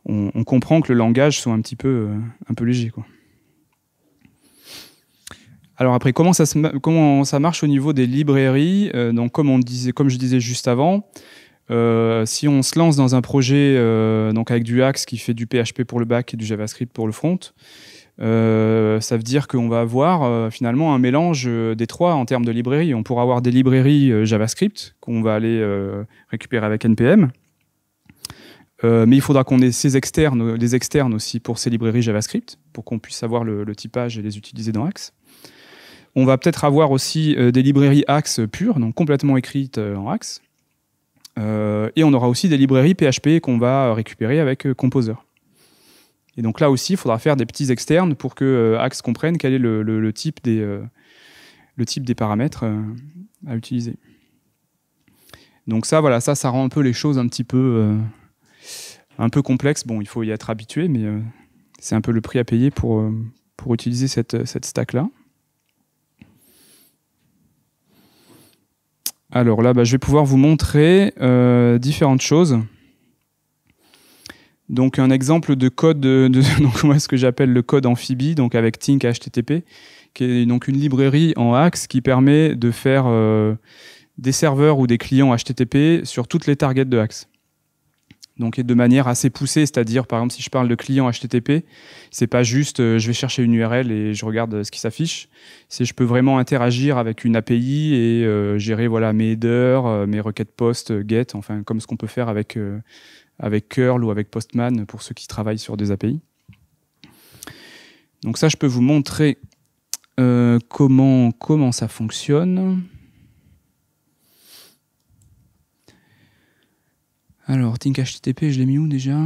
S1: on, comprend que le langage soit un petit peu, un peu léger. Quoi. Alors après, comment ça, marche au niveau des librairies euh, Donc comme, je disais juste avant, euh, si on se lance dans un projet euh, donc avec du Axe qui fait du PHP pour le back et du JavaScript pour le front, ça veut dire qu'on va avoir finalement un mélange des trois en termes de librairies. On pourra avoir des librairies JavaScript qu'on va aller récupérer avec NPM, mais il faudra qu'on ait ces externes, des externes aussi pour ces librairies JavaScript pour qu'on puisse avoir le, le typage et les utiliser dans Axe. On va peut-être avoir aussi euh, des librairies Axe pures, donc complètement écrites euh, en Axe. Euh, et on aura aussi des librairies PHP qu'on va récupérer avec Composer. Et donc là aussi, il faudra faire des petits externes pour que Axe comprenne quel est le, type, des, le type des paramètres à utiliser. Donc ça, voilà, ça, ça rend un peu les choses un petit peu, un peu complexes. Bon, il faut y être habitué, mais c'est un peu le prix à payer pour, pour utiliser cette, cette stack-là. Alors là, bah, je vais pouvoir vous montrer euh, différentes choses. Donc un exemple de code, de, est [laughs] ce que j'appelle le code amphibie, donc avec Tink HTTP, qui est donc une librairie en axe qui permet de faire euh, des serveurs ou des clients HTTP sur toutes les targets de axe donc de manière assez poussée, c'est-à-dire par exemple si je parle de client HTTP, c'est pas juste euh, je vais chercher une URL et je regarde euh, ce qui s'affiche, c'est je peux vraiment interagir avec une API et euh, gérer voilà mes headers, mes requêtes post, get, enfin comme ce qu'on peut faire avec avec curl ou avec Postman pour ceux qui travaillent sur des API. Donc ça je peux vous montrer comment comment ça fonctionne. Alors, Think HTTP, je l'ai mis où déjà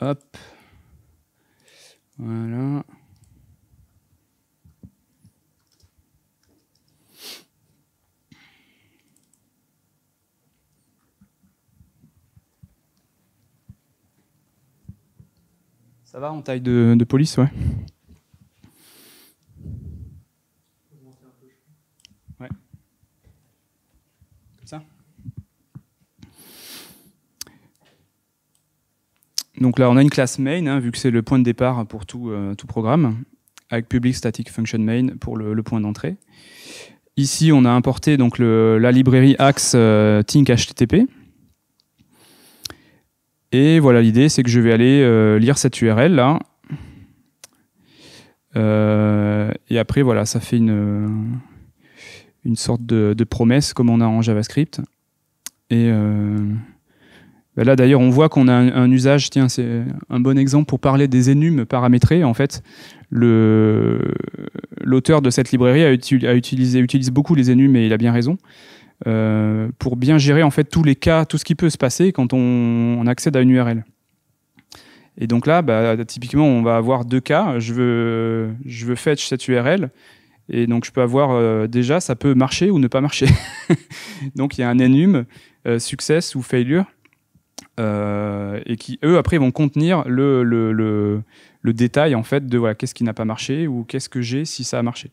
S1: Hop. Voilà. Ça va en taille de, de police, ouais. Donc là, on a une classe main, hein, vu que c'est le point de départ pour tout, euh, tout programme, avec public static function main pour le, point d'entrée. Ici, on a importé donc la librairie axe http. Euh, et voilà, l'idée, c'est que je vais aller euh, lire cette URL là. et après, voilà, ça fait une, une sorte de, de, promesse comme on a en JavaScript. Et ben là, d'ailleurs, on voit qu'on a un, usage, tiens, c'est un bon exemple pour parler des énumes paramétrés. En fait, l'auteur de cette librairie a, utilisé, utilise beaucoup les énumes et il a bien raison. Euh, pour bien gérer en fait tous les cas, tout ce qui peut se passer quand on, accède à une URL. Et donc là, bah, typiquement, on va avoir deux cas. Je veux, fetch cette URL. Et donc, je peux avoir euh, déjà, ça peut marcher ou ne pas marcher. [laughs] donc, il y a un énume, euh, success ou failure. Euh, et qui eux après vont contenir le, le, détail en fait de voilà, qu'est-ce qui n'a pas marché ou qu'est-ce que j'ai si ça a marché.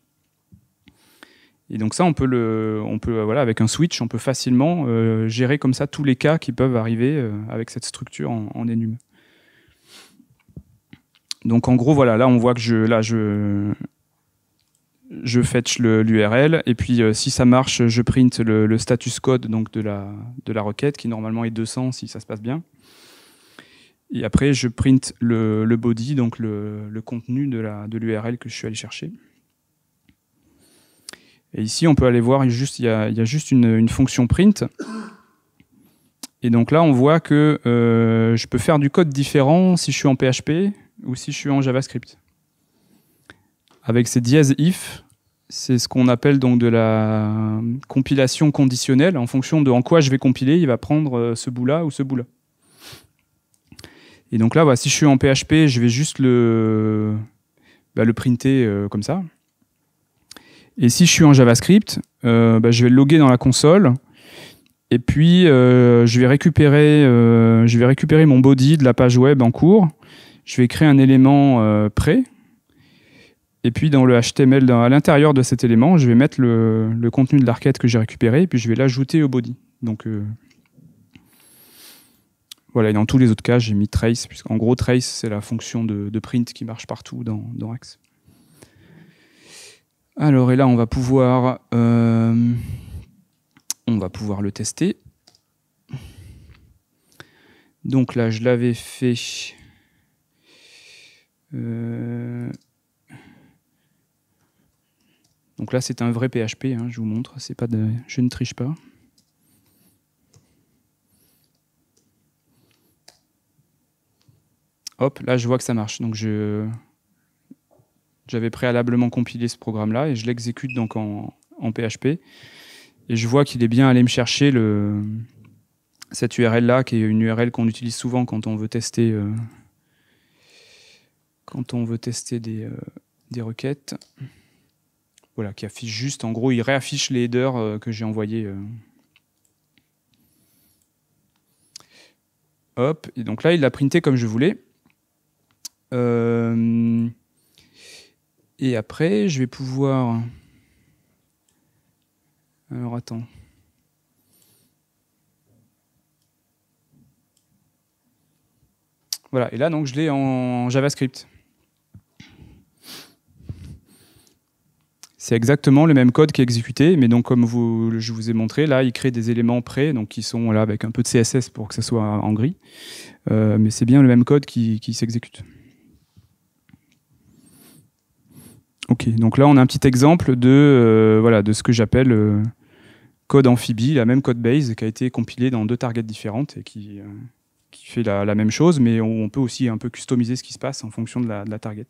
S1: Et donc ça on peut le on peut voilà avec un switch on peut facilement euh, gérer comme ça tous les cas qui peuvent arriver euh, avec cette structure en, en Donc en gros voilà là on voit que je là je je fetch l'URL et puis euh, si ça marche, je print le, status code donc de la, de la requête qui normalement est 200 si ça se passe bien. Et après, je print le, body, donc le, le contenu de l'URL de que je suis allé chercher. Et ici, on peut aller voir, il y a, il y a juste une, une, fonction print. Et donc là, on voit que euh, je peux faire du code différent si je suis en PHP ou si je suis en JavaScript avec ces dièses if, c'est ce qu'on appelle donc de la compilation conditionnelle. En fonction de en quoi je vais compiler, il va prendre euh, ce bout-là ou ce bout-là. Et donc là, si je suis en PHP, je vais juste le, bah, le printer euh, comme ça. Et si je suis en JavaScript, euh, bah, je vais le loguer dans la console. Et puis, je, vais récupérer, je vais récupérer mon body de la page web en cours. Je vais créer un élément prêt et puis dans le HTML, à l'intérieur de cet élément, je vais mettre le, contenu de l'arcade que j'ai récupéré, et puis je vais l'ajouter au body. Donc euh, voilà, et dans tous les autres cas, j'ai mis trace, puisqu'en gros, trace, c'est la fonction de, print qui marche partout dans, dans Alors, et là, on va pouvoir, euh, on va pouvoir le tester. Donc là, je l'avais fait... Euh donc là, c'est un vrai PHP, hein, je vous montre, c'est pas je ne triche pas. Hop, là, je vois que ça marche. Donc je j'avais préalablement compilé ce programme-là et je l'exécute donc en, PHP. Et je vois qu'il est bien allé me chercher le, cette URL-là, qui est une URL qu'on utilise souvent quand on veut tester, euh, quand on veut tester des euh, requêtes. Voilà, qui affiche juste, en gros, il réaffiche les headers euh, que j'ai envoyés. Euh. Hop, et donc là, il l'a printé comme je voulais. Euh, et après, je vais pouvoir... Alors attends. Voilà, et là donc je l'ai en JavaScript. C'est exactement le même code qui est exécuté, mais donc comme je vous ai montré, là, il crée des éléments prêts, donc qui sont là avec un peu de CSS pour que ça soit en gris. Euh, mais c'est bien le même code qui, s'exécute. Ok, donc là, on a un petit exemple de, euh, voilà, de ce que j'appelle euh, code amphibie, la même code base qui a été compilée dans deux targets différentes et qui, fait la, même chose, mais on, peut aussi un peu customiser ce qui se passe en fonction de la target.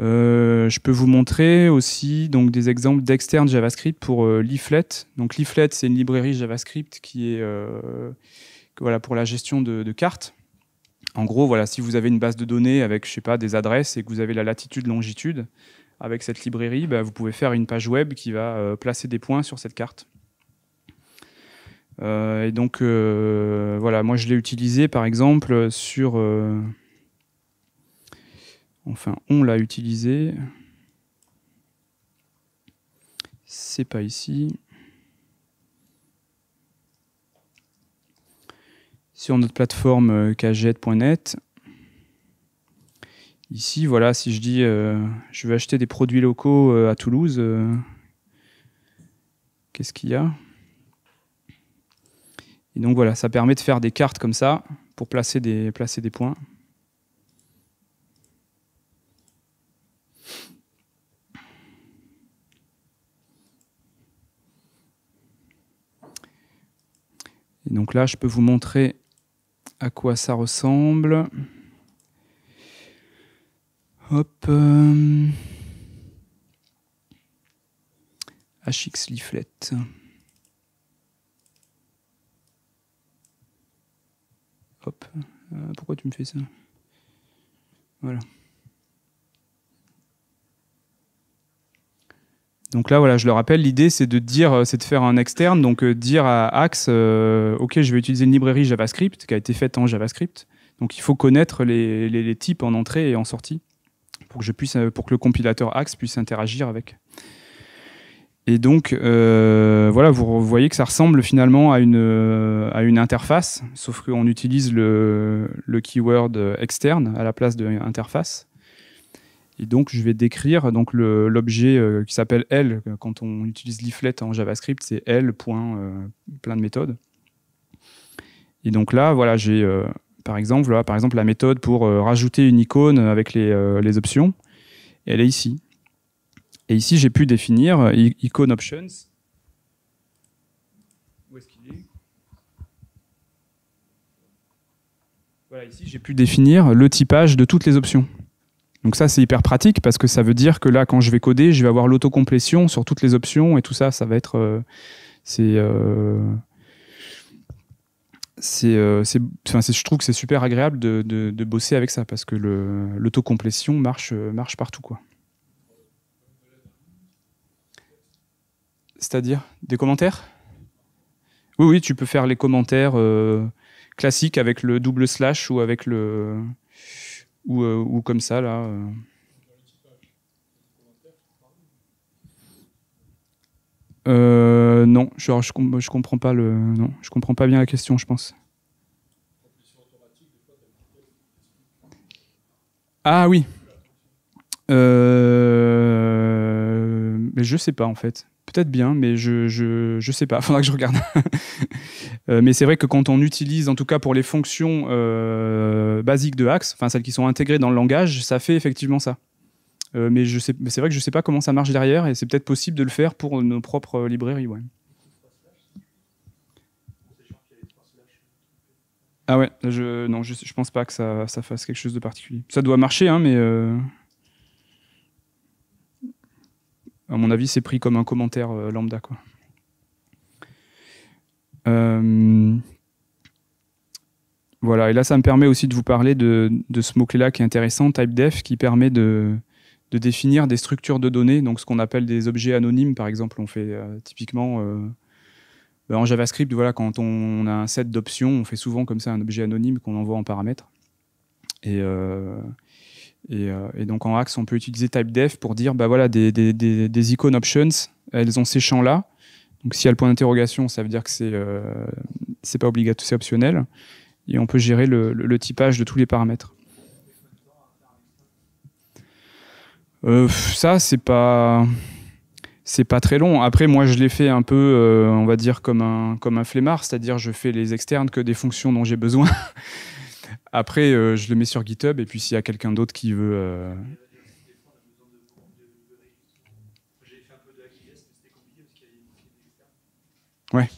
S1: Euh, je peux vous montrer aussi donc, des exemples d'externes JavaScript pour euh, Leaflet. Donc Leaflet, c'est une librairie JavaScript qui est euh, voilà, pour la gestion de, cartes. En gros, voilà, si vous avez une base de données avec je sais pas, des adresses et que vous avez la latitude, longitude, avec cette librairie, bah, vous pouvez faire une page web qui va placer des points sur cette carte. et donc, voilà, moi je l'ai utilisé par exemple sur... Enfin, on l'a utilisé. C'est pas ici. Sur notre plateforme euh, kjet.net. Ici, voilà, si je dis euh, je veux acheter des produits locaux euh, à Toulouse, qu'est-ce qu'il y a Et donc voilà, ça permet de faire des cartes comme ça pour placer des, placer des points. Et donc là, je peux vous montrer à quoi ça ressemble. Hop. HX euh, Leaflet. Hop. Euh, pourquoi tu me fais ça Voilà. Donc là, voilà, je le rappelle, l'idée c'est de dire, euh, c'est de faire un externe, donc euh, dire à Axe, euh, ok, je vais utiliser une librairie JavaScript qui a été faite en JavaScript. Donc il faut connaître les, types en entrée et en sortie pour que je puisse, pour que le compilateur Axe puisse interagir avec. Et donc, voilà, vous voyez que ça ressemble finalement à une, à une interface, sauf qu'on utilise le, keyword externe à la place de interface. Et donc, je vais décrire donc l'objet euh, qui s'appelle L. Euh, quand on utilise leaflet en JavaScript, c'est L. Point, euh, plein de méthodes. Et donc là, voilà, j'ai par exemple, là, par exemple la méthode pour rajouter une icône avec les, les, options. elle est ici. Et ici, j'ai pu définir icon options. Où est-ce qu'il Voilà, ici, j'ai pu définir le typage de toutes les options. Donc ça, c'est hyper pratique parce que ça veut dire que là, quand je vais coder, je vais avoir l'autocomplétion sur toutes les options et tout ça, ça va être... Euh, c'est... Euh, euh, c'est, enfin, je trouve que c'est super agréable de, bosser avec ça parce que l'autocomplétion marche, marche partout. quoi. C'est-à-dire des commentaires Oui, oui, tu peux faire les commentaires classiques avec le double slash ou avec le ou, euh, ou comme ça, là. Euh. Euh, non, je, je, comprends pas le, non, je comprends pas bien la question, je pense. Ah oui. Euh, mais je sais pas en fait. Peut-être bien, mais je, je, sais pas, il [laughs] faudra que je regarde. [laughs] Euh, mais c'est vrai que quand on utilise, en tout cas pour les fonctions euh, basiques de Axe, enfin celles qui sont intégrées dans le langage, ça fait effectivement ça. Euh, mais c'est vrai que je sais pas comment ça marche derrière, et c'est peut-être possible de le faire pour nos propres librairies. Ah ouais, je, non, je, pense pas que ça, fasse quelque chose de particulier. Ça doit marcher, hein, mais... à mon avis, c'est pris comme un commentaire euh, lambda. Quoi. Euh, voilà, et là, ça me permet aussi de vous parler de, ce mot-clé-là qui est intéressant, def, qui permet de, définir des structures de données, donc ce qu'on appelle des objets anonymes, par exemple. On fait euh, typiquement ben, en JavaScript, voilà, quand on, a un set d'options, on fait souvent comme ça un objet anonyme qu'on envoie en paramètre. Et. Euh, et, donc en Axe, on peut utiliser type def pour dire bah voilà, des, des, des, des icônes options, elles ont ces champs-là. Donc s'il y a le point d'interrogation, ça veut dire que c'est euh, pas obligatoire, c'est optionnel. Et on peut gérer le, le, typage de tous les paramètres. Euh, ça, c'est pas c'est pas très long. Après, moi, je l'ai fait un peu, on va dire, comme un, comme un flemmard, c'est-à-dire je fais les externes que des fonctions dont j'ai besoin. [laughs] Après, euh, je le mets sur GitHub et puis s'il y a quelqu'un d'autre qui veut. Euh, ouais.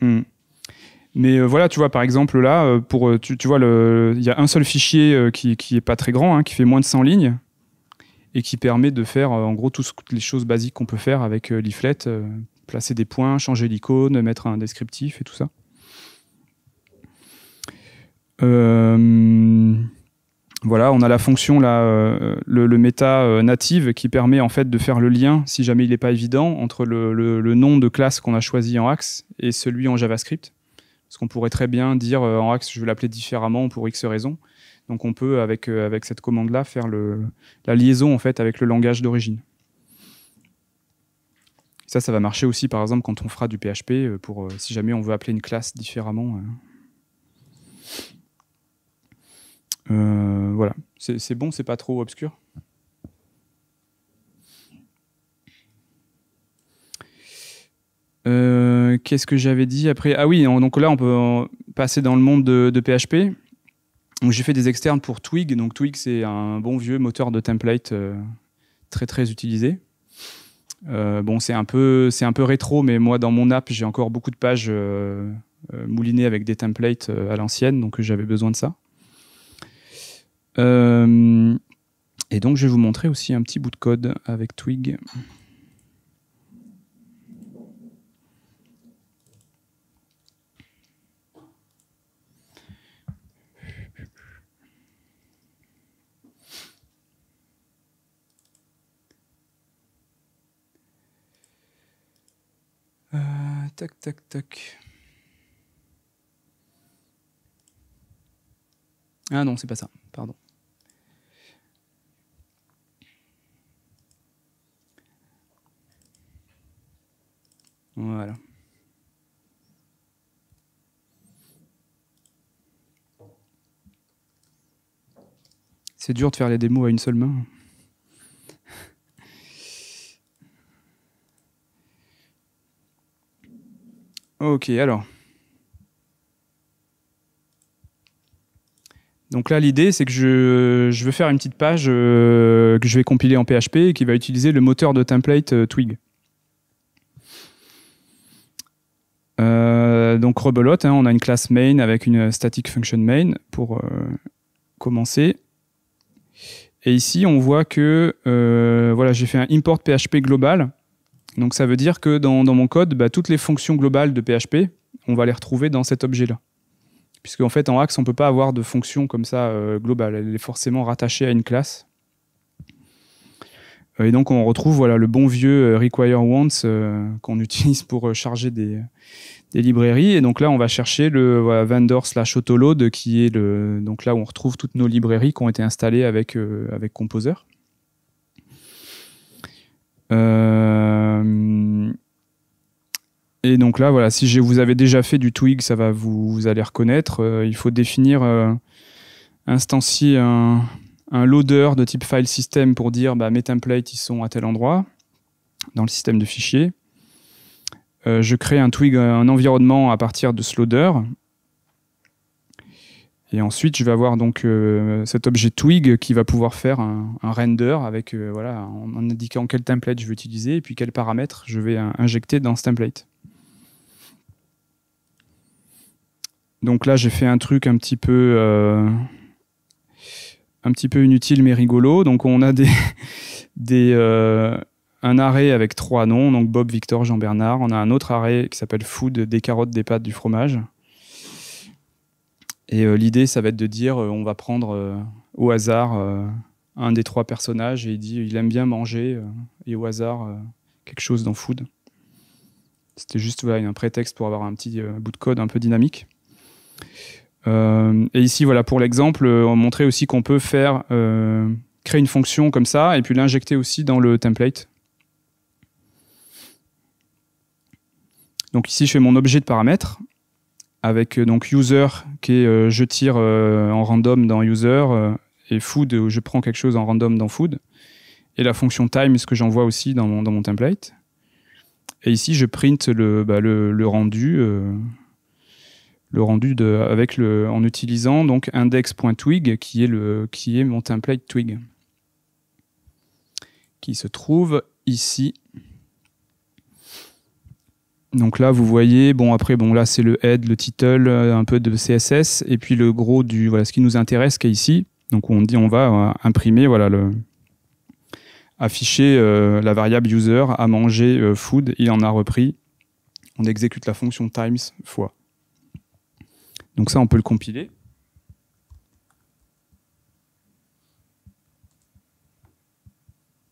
S1: Hmm. Mais euh, voilà, tu vois, par exemple, là, pour, tu, tu vois, il y a un seul fichier qui, qui est pas très grand, hein, qui fait moins de 100 lignes et qui permet de faire, en gros, toutes les choses basiques qu'on peut faire avec Leaflet, placer des points, changer l'icône, mettre un descriptif et tout ça. Euh, voilà, on a la fonction là, euh, le, méta euh, native qui permet en fait de faire le lien, si jamais il n'est pas évident, entre le, nom de classe qu'on a choisi en Axe et celui en JavaScript. Parce qu'on pourrait très bien dire en Axe, je vais l'appeler différemment pour X raison. Donc on peut avec avec cette commande là faire la liaison en fait avec le langage d'origine. Ça, ça va marcher aussi par exemple quand on fera du PHP pour si jamais on veut appeler une classe différemment. Euh, voilà, c'est bon, c'est pas trop obscur. Euh, qu'est-ce que j'avais dit après Ah oui, donc là on peut passer dans le monde de, PHP. j'ai fait des externes pour Twig. Donc Twig c'est un bon vieux moteur de template euh, très très utilisé. bon c'est un c'est un peu rétro, mais moi dans mon app j'ai encore beaucoup de pages moulinées avec des templates à l'ancienne, donc j'avais besoin de ça. Euh, et donc, je vais vous montrer aussi un petit bout de code avec Twig. Euh, tac, tac, tac. Ah non, c'est pas ça, pardon. Voilà. C'est dur de faire les démos à une seule main. Ok, alors. Donc là, l'idée, c'est que je, je, veux faire une petite page euh, que je vais compiler en PHP et qui va utiliser le moteur de template euh, Twig. Euh, donc rebelote, hein, on a une classe main avec une static function main pour euh, commencer. Et ici, on voit que euh, voilà, j'ai fait un import PHP global. Donc ça veut dire que dans, mon code, bah, toutes les fonctions globales de PHP, on va les retrouver dans cet objet-là. Puisque en fait, en Axe, on peut pas avoir de fonction comme ça globale. Elle est forcément rattachée à une classe. Euh, et donc on retrouve voilà le bon vieux euh, require once euh, qu'on [laughs] utilise pour charger des, librairies. Et donc là, on va chercher le vendor slash autoload qui est le donc là où on retrouve toutes nos librairies qui ont été installées avec avec Composer. et donc là, voilà, si vous avez déjà fait du Twig, ça va vous, aller reconnaître. il faut définir, instancier un, un loader de type file system pour dire bah, mes templates ils sont à tel endroit dans le système de fichiers. Euh, je crée un twig, un environnement à partir de ce loader. Et ensuite, je vais avoir donc euh, cet objet twig qui va pouvoir faire un, render avec euh, voilà, en, indiquant quel template je vais utiliser et puis quels paramètres je vais injecter dans ce template. Donc là, j'ai fait un truc un petit peu un petit peu inutile mais rigolo. Donc on a des, [laughs] des euh, un arrêt avec trois noms, donc Bob, Victor, Jean Bernard. On a un autre arrêt qui s'appelle Food, des carottes, des pâtes, du fromage. Et euh, l'idée, ça va être de dire, euh, on va prendre au hasard un des trois personnages et il dit, il aime bien manger et au hasard quelque chose dans Food. C'était juste un prétexte pour avoir un petit bout de code un peu dynamique. Euh, et ici, voilà, pour l'exemple, euh, on montrait aussi qu'on peut faire euh, créer une fonction comme ça et puis l'injecter aussi dans le template. Donc ici, je fais mon objet de paramètres avec donc user qui est je tire en random dans user et food où je prends quelque chose en random dans food et la fonction time ce que j'envoie aussi dans mon, template et ici je print le, bah, le rendu le rendu de, avec le, en utilisant donc index.twig qui est le qui est mon template twig qui se trouve ici. Donc là, vous voyez, bon après, bon là c'est le head, le title, un peu de CSS, et puis le gros du voilà ce qui nous intéresse qui est ici. Donc on dit on va euh, imprimer voilà le afficher euh, la variable user à manger euh, food, il en a repris. On exécute la fonction times fois. Donc ça, on peut le compiler.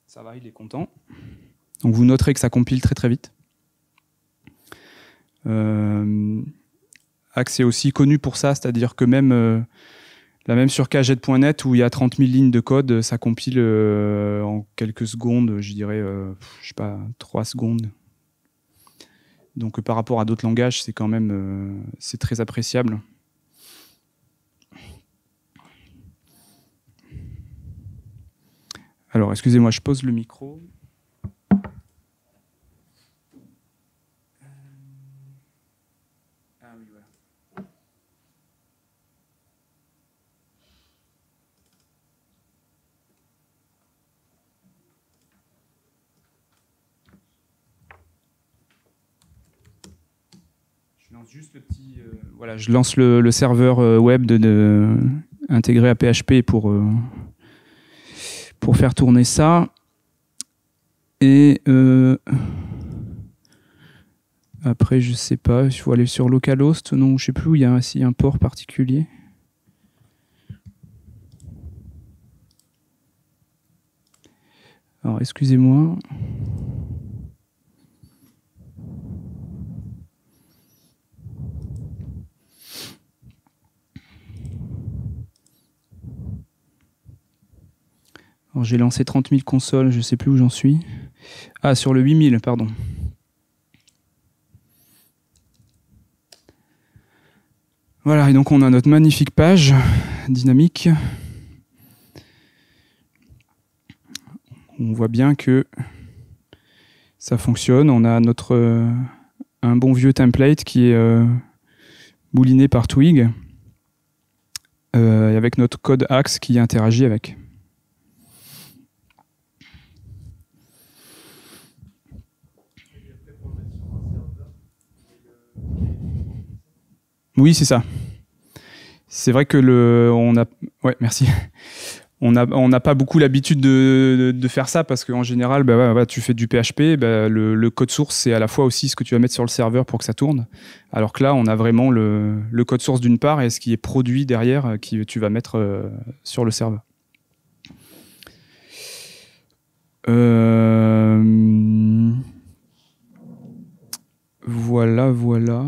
S1: Ça va, il est content. Donc vous noterez que ça compile très très vite. Euh, Axe est aussi connu pour ça, c'est-à-dire que même euh, la même sur Kjet.net où il y a 30 000 lignes de code, euh, ça compile en quelques secondes, je dirais, je sais pas, 3 secondes. Donc par rapport à d'autres langages, c'est quand même très appréciable. Alors, excusez-moi, je pose le micro. Euh, ah je lance juste le petit. Euh, voilà, je lance le, serveur euh, web de, intégré à PHP pour pour faire tourner ça. Et euh, après, je sais pas, je vais aller sur localhost, non, je sais plus où il y a si, un port particulier. Alors, excusez-moi. J'ai lancé 30 000 consoles, je ne sais plus où j'en suis. Ah, sur le 8000, pardon. Voilà, et donc on a notre magnifique page dynamique. On voit bien que ça fonctionne. On a notre euh, un bon vieux template qui est euh, mouliné par Twig euh, avec notre code axe qui interagit avec. Oui, c'est ça. C'est vrai que le, on a, ouais, merci. On n'a pas beaucoup l'habitude de, faire ça parce qu'en général, bah, tu fais du PHP, bah, le, code source, c'est à la fois aussi ce que tu vas mettre sur le serveur pour que ça tourne. Alors que là, on a vraiment le, code source d'une part et ce qui est produit derrière euh, qui tu vas mettre euh, sur le serveur. Euh, voilà, voilà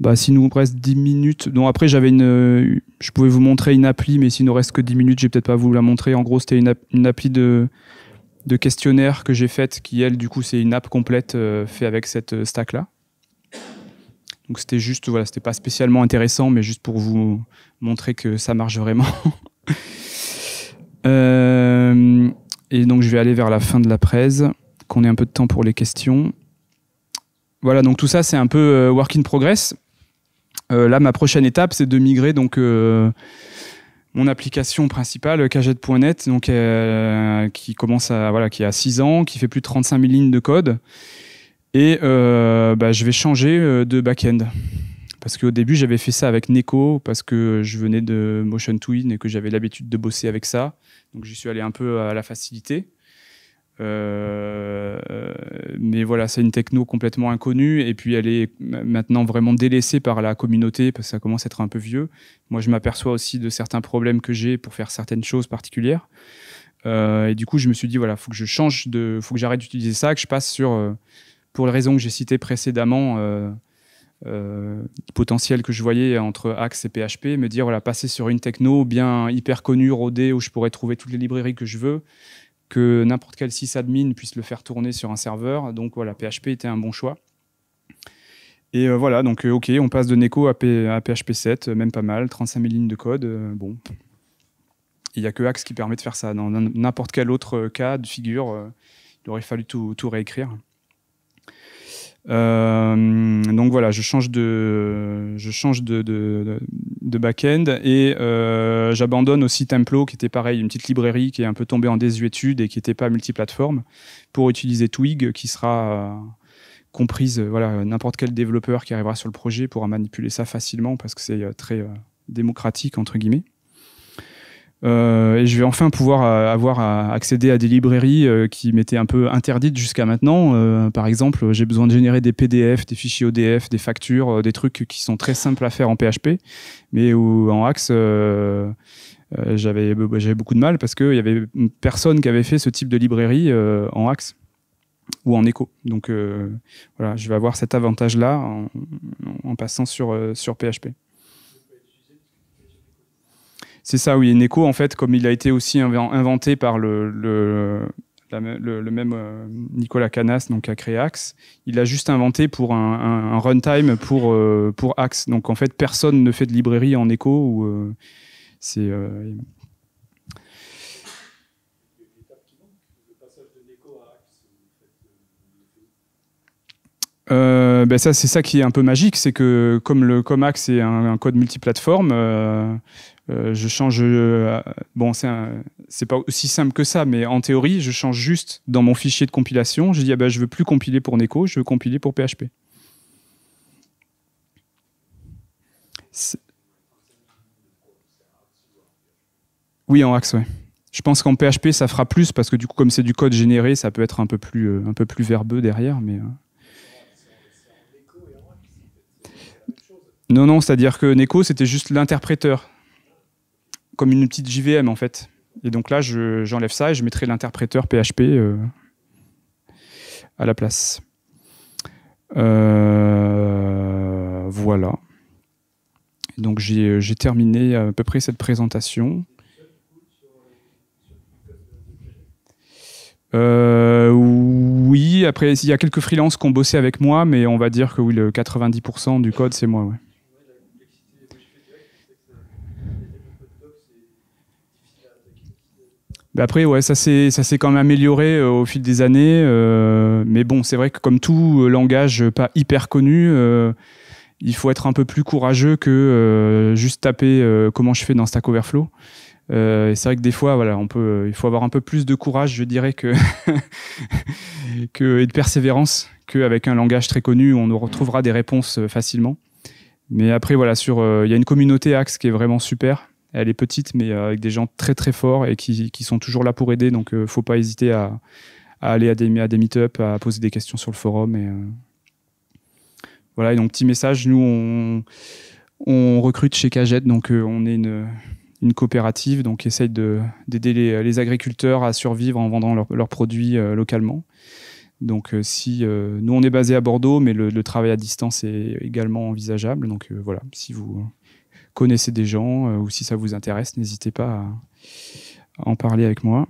S1: bah, s'il nous reste 10 minutes, donc après j'avais une, je pouvais vous montrer une appli, mais s'il nous reste que 10 minutes, j'ai peut-être pas vous la montrer. En gros, c'était une, appli de, de questionnaire que j'ai faite, qui elle, du coup, c'est une app complète euh, fait faite avec cette euh, stack là. Donc c'était juste, voilà, c'était pas spécialement intéressant, mais juste pour vous montrer que ça marche vraiment. [laughs] Euh, et donc je vais aller vers la fin de la presse, qu'on ait un peu de temps pour les questions. Voilà, donc tout ça, c'est un peu work in progress. Euh, là, ma prochaine étape, c'est de migrer donc euh, mon application principale, Cagette.net, donc euh, qui commence à voilà, qui a 6 ans, qui fait plus de 35 000 lignes de code, et bah, je vais changer de back-end parce qu'au début j'avais fait ça avec Neko parce que je venais de Motion Twin et que j'avais l'habitude de bosser avec ça donc j'y suis allé un peu à la facilité euh, mais voilà, c'est une techno complètement inconnue et puis elle est maintenant vraiment délaissée par la communauté parce que ça commence à être un peu vieux. Moi, je m'aperçois aussi de certains problèmes que j'ai pour faire certaines choses particulières. Euh, et du coup, je me suis dit, voilà, faut que je change de, faut que j'arrête d'utiliser ça, que je passe sur, euh, pour les raisons que j'ai citées précédemment, euh, potentiel que je voyais entre Axe et PHP, me dire, voilà, passer sur une techno bien hyper connue, rodée, où je pourrais trouver toutes les librairies que je veux, que n'importe quel sysadmin puisse le faire tourner sur un serveur. Donc voilà, PHP était un bon choix. Et euh, voilà, donc euh, ok, on passe de Neko à, PHP 7, euh, même pas mal, 35 000 lignes de code, bon. Il n'y a que Axe qui permet de faire ça. Dans n'importe quel autre cas de figure, il aurait fallu tout réécrire. Euh, donc voilà, je change de, je change de, de, de back-end et euh, j'abandonne aussi Templo, qui était pareil, une petite librairie qui est un peu tombée en désuétude et qui n'était pas multiplateforme, pour utiliser Twig, qui sera euh, comprise, euh, voilà, n'importe quel développeur qui arrivera sur le projet pourra manipuler ça facilement parce que c'est euh, très démocratique, entre guillemets. Euh, et je vais enfin pouvoir euh, avoir accédé à des librairies euh, qui m'étaient un peu interdites jusqu'à maintenant. par exemple, j'ai besoin de générer des PDF, des fichiers ODF, des factures, des trucs qui sont très simples à faire en PHP, mais où, en Axe, bah, j'avais beaucoup de mal parce qu'il y avait personne qui avait fait ce type de librairie en Axe ou en écho. Donc voilà, je vais avoir cet avantage-là en, en, passant sur, sur PHP. C'est ça, oui. Neko, en fait, comme il a été aussi inventé par le, le, même euh, Nicolas Canas, donc à a créé Axe, il l'a juste inventé pour un, runtime pour, euh, pour Axe. Donc en fait, personne ne fait de librairie en Neko. Ou, euh, c'est, Euh, ben ça, c'est ça qui est un peu magique, c'est que comme le Comax est un, code multiplateforme, euh, euh, je change. bon, c'est pas aussi simple que ça, mais en théorie, je change juste dans mon fichier de compilation. Je dis ah ben je veux plus compiler pour Neko, je veux compiler pour PHP. Oui, en Axe, ouais. Je pense qu'en PHP ça fera plus parce que du coup, comme c'est du code généré, ça peut être un peu plus un peu plus verbeux derrière, mais. Non, non, c'est-à-dire que Neko, c'était juste l'interpréteur. Comme une petite JVM, en fait. Et donc là, j'enlève ça et je mettrai l'interpréteur PHP euh, à la place. Euh, voilà. Donc euh, j'ai terminé à peu près cette présentation. oui, après, il y a quelques freelances qui ont bossé avec moi, mais on va dire que oui, le 90% du code, c'est moi. Bah, après, ouais, ça s'est quand même amélioré euh, au fil des années. Euh, mais bon, c'est vrai que comme tout euh, langage pas hyper connu, il faut être un peu plus courageux que juste taper comment je fais dans Stack Overflow. c'est vrai que des fois, voilà, il faut avoir un peu plus de courage, je dirais, que, [laughs] que et de persévérance qu'avec un langage très connu, on retrouvera des réponses facilement. Mais après, voilà, sur, il y a une communauté Axe qui est vraiment super. Elle est petite, mais euh, avec des gens très très forts et qui, sont toujours là pour aider. Donc, ne euh, faut pas hésiter à, aller à des, à des meet-up, à poser des questions sur le forum. Et, euh, Voilà, et donc petit message, nous, on, on recrute chez Cagette, donc on est une, coopérative, donc essaye d'aider les, agriculteurs à survivre en vendant leurs produits localement. Donc si nous on est basé à Bordeaux, mais le, travail à distance est également envisageable. Donc voilà, si vous connaissez des gens euh, ou si ça vous intéresse, n'hésitez pas à, en parler avec moi.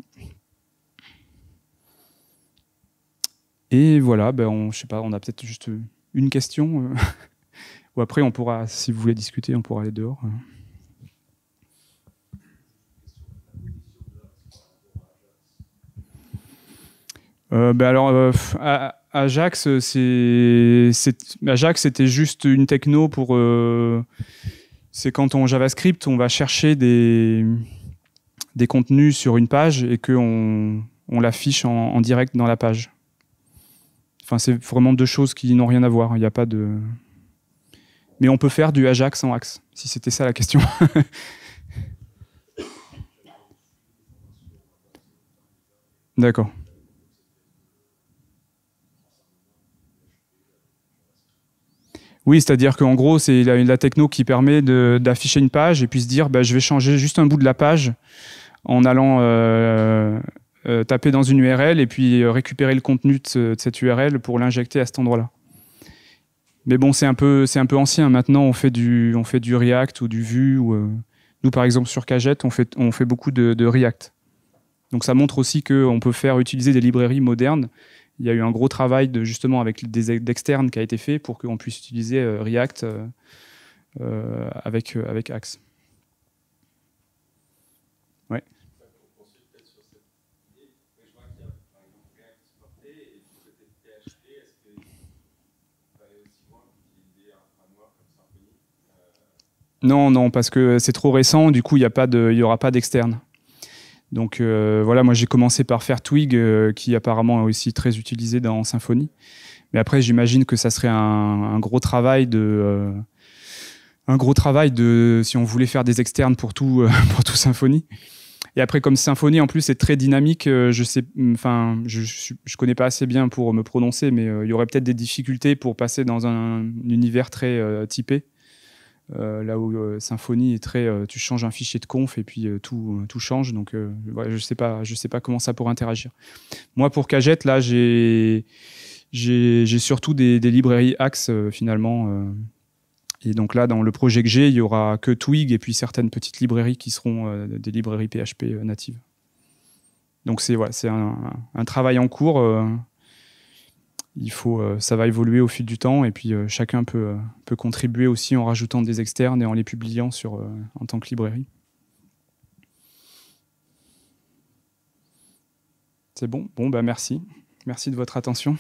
S1: Et voilà, ben on, je sais pas, on a peut-être juste une question. Euh, [laughs] ou après, on pourra, si vous voulez discuter, on pourra aller dehors. Euh. Ben, alors, à, Ajax, c'est, c'était juste une techno pour c'est quand en JavaScript, on va chercher des, des contenus sur une page et qu'on on, l'affiche en, direct dans la page. Enfin, c'est vraiment deux choses qui n'ont rien à voir. Il n'y a pas de. Mais on peut faire du Ajax en axe, si c'était ça la question. [laughs] D'accord. Oui, c'est-à-dire qu'en gros, c'est la, techno qui permet d'afficher une page et puis se dire, bah, je vais changer juste un bout de la page en allant euh, euh, taper dans une URL et puis euh, récupérer le contenu de, cette URL pour l'injecter à cet endroit-là. Mais bon, c'est un peu, ancien. Maintenant, on fait du, React ou du Vue. Ou, nous, par exemple, sur Cagette, on fait, beaucoup de React. Donc, ça montre aussi qu'on peut faire utiliser des librairies modernes il y a eu un gros travail justement avec des externes qui a été fait pour qu'on puisse utiliser euh, React euh, euh, avec, avec Axe. Ouais. Non, non, parce que c'est trop récent, du coup, il n'y aura pas d'externe. Donc euh, voilà, moi j'ai commencé par faire Twig, euh, qui apparemment est aussi très utilisé dans Symfony. Mais après, j'imagine que ça serait un, gros travail de. Euh, un gros travail de si on voulait faire des externes pour tout [laughs] pour Symfony. Et après, comme Symfony en plus est très dynamique, je sais, enfin, je, je, connais pas assez bien pour me prononcer, mais il y aurait peut-être des difficultés pour passer dans un univers très typé. Euh, là où euh, Symfony est très, euh, tu changes un fichier de conf et puis tout, tout change. Donc, je sais pas, je sais pas comment ça pourrait interagir. Moi, pour Cagette, là, j'ai surtout des, librairies Axe finalement. et donc là, dans le projet que j'ai, il y aura que Twig et puis certaines petites librairies qui seront des librairies PHP natives. Donc c'est voilà, c'est un, travail en cours faut, euh, ça va évoluer au fil du temps et puis euh, chacun peut, euh, peut contribuer aussi en rajoutant des externes et en les publiant sur, en tant que librairie. C'est bon Bon, bah, merci. Merci de votre attention.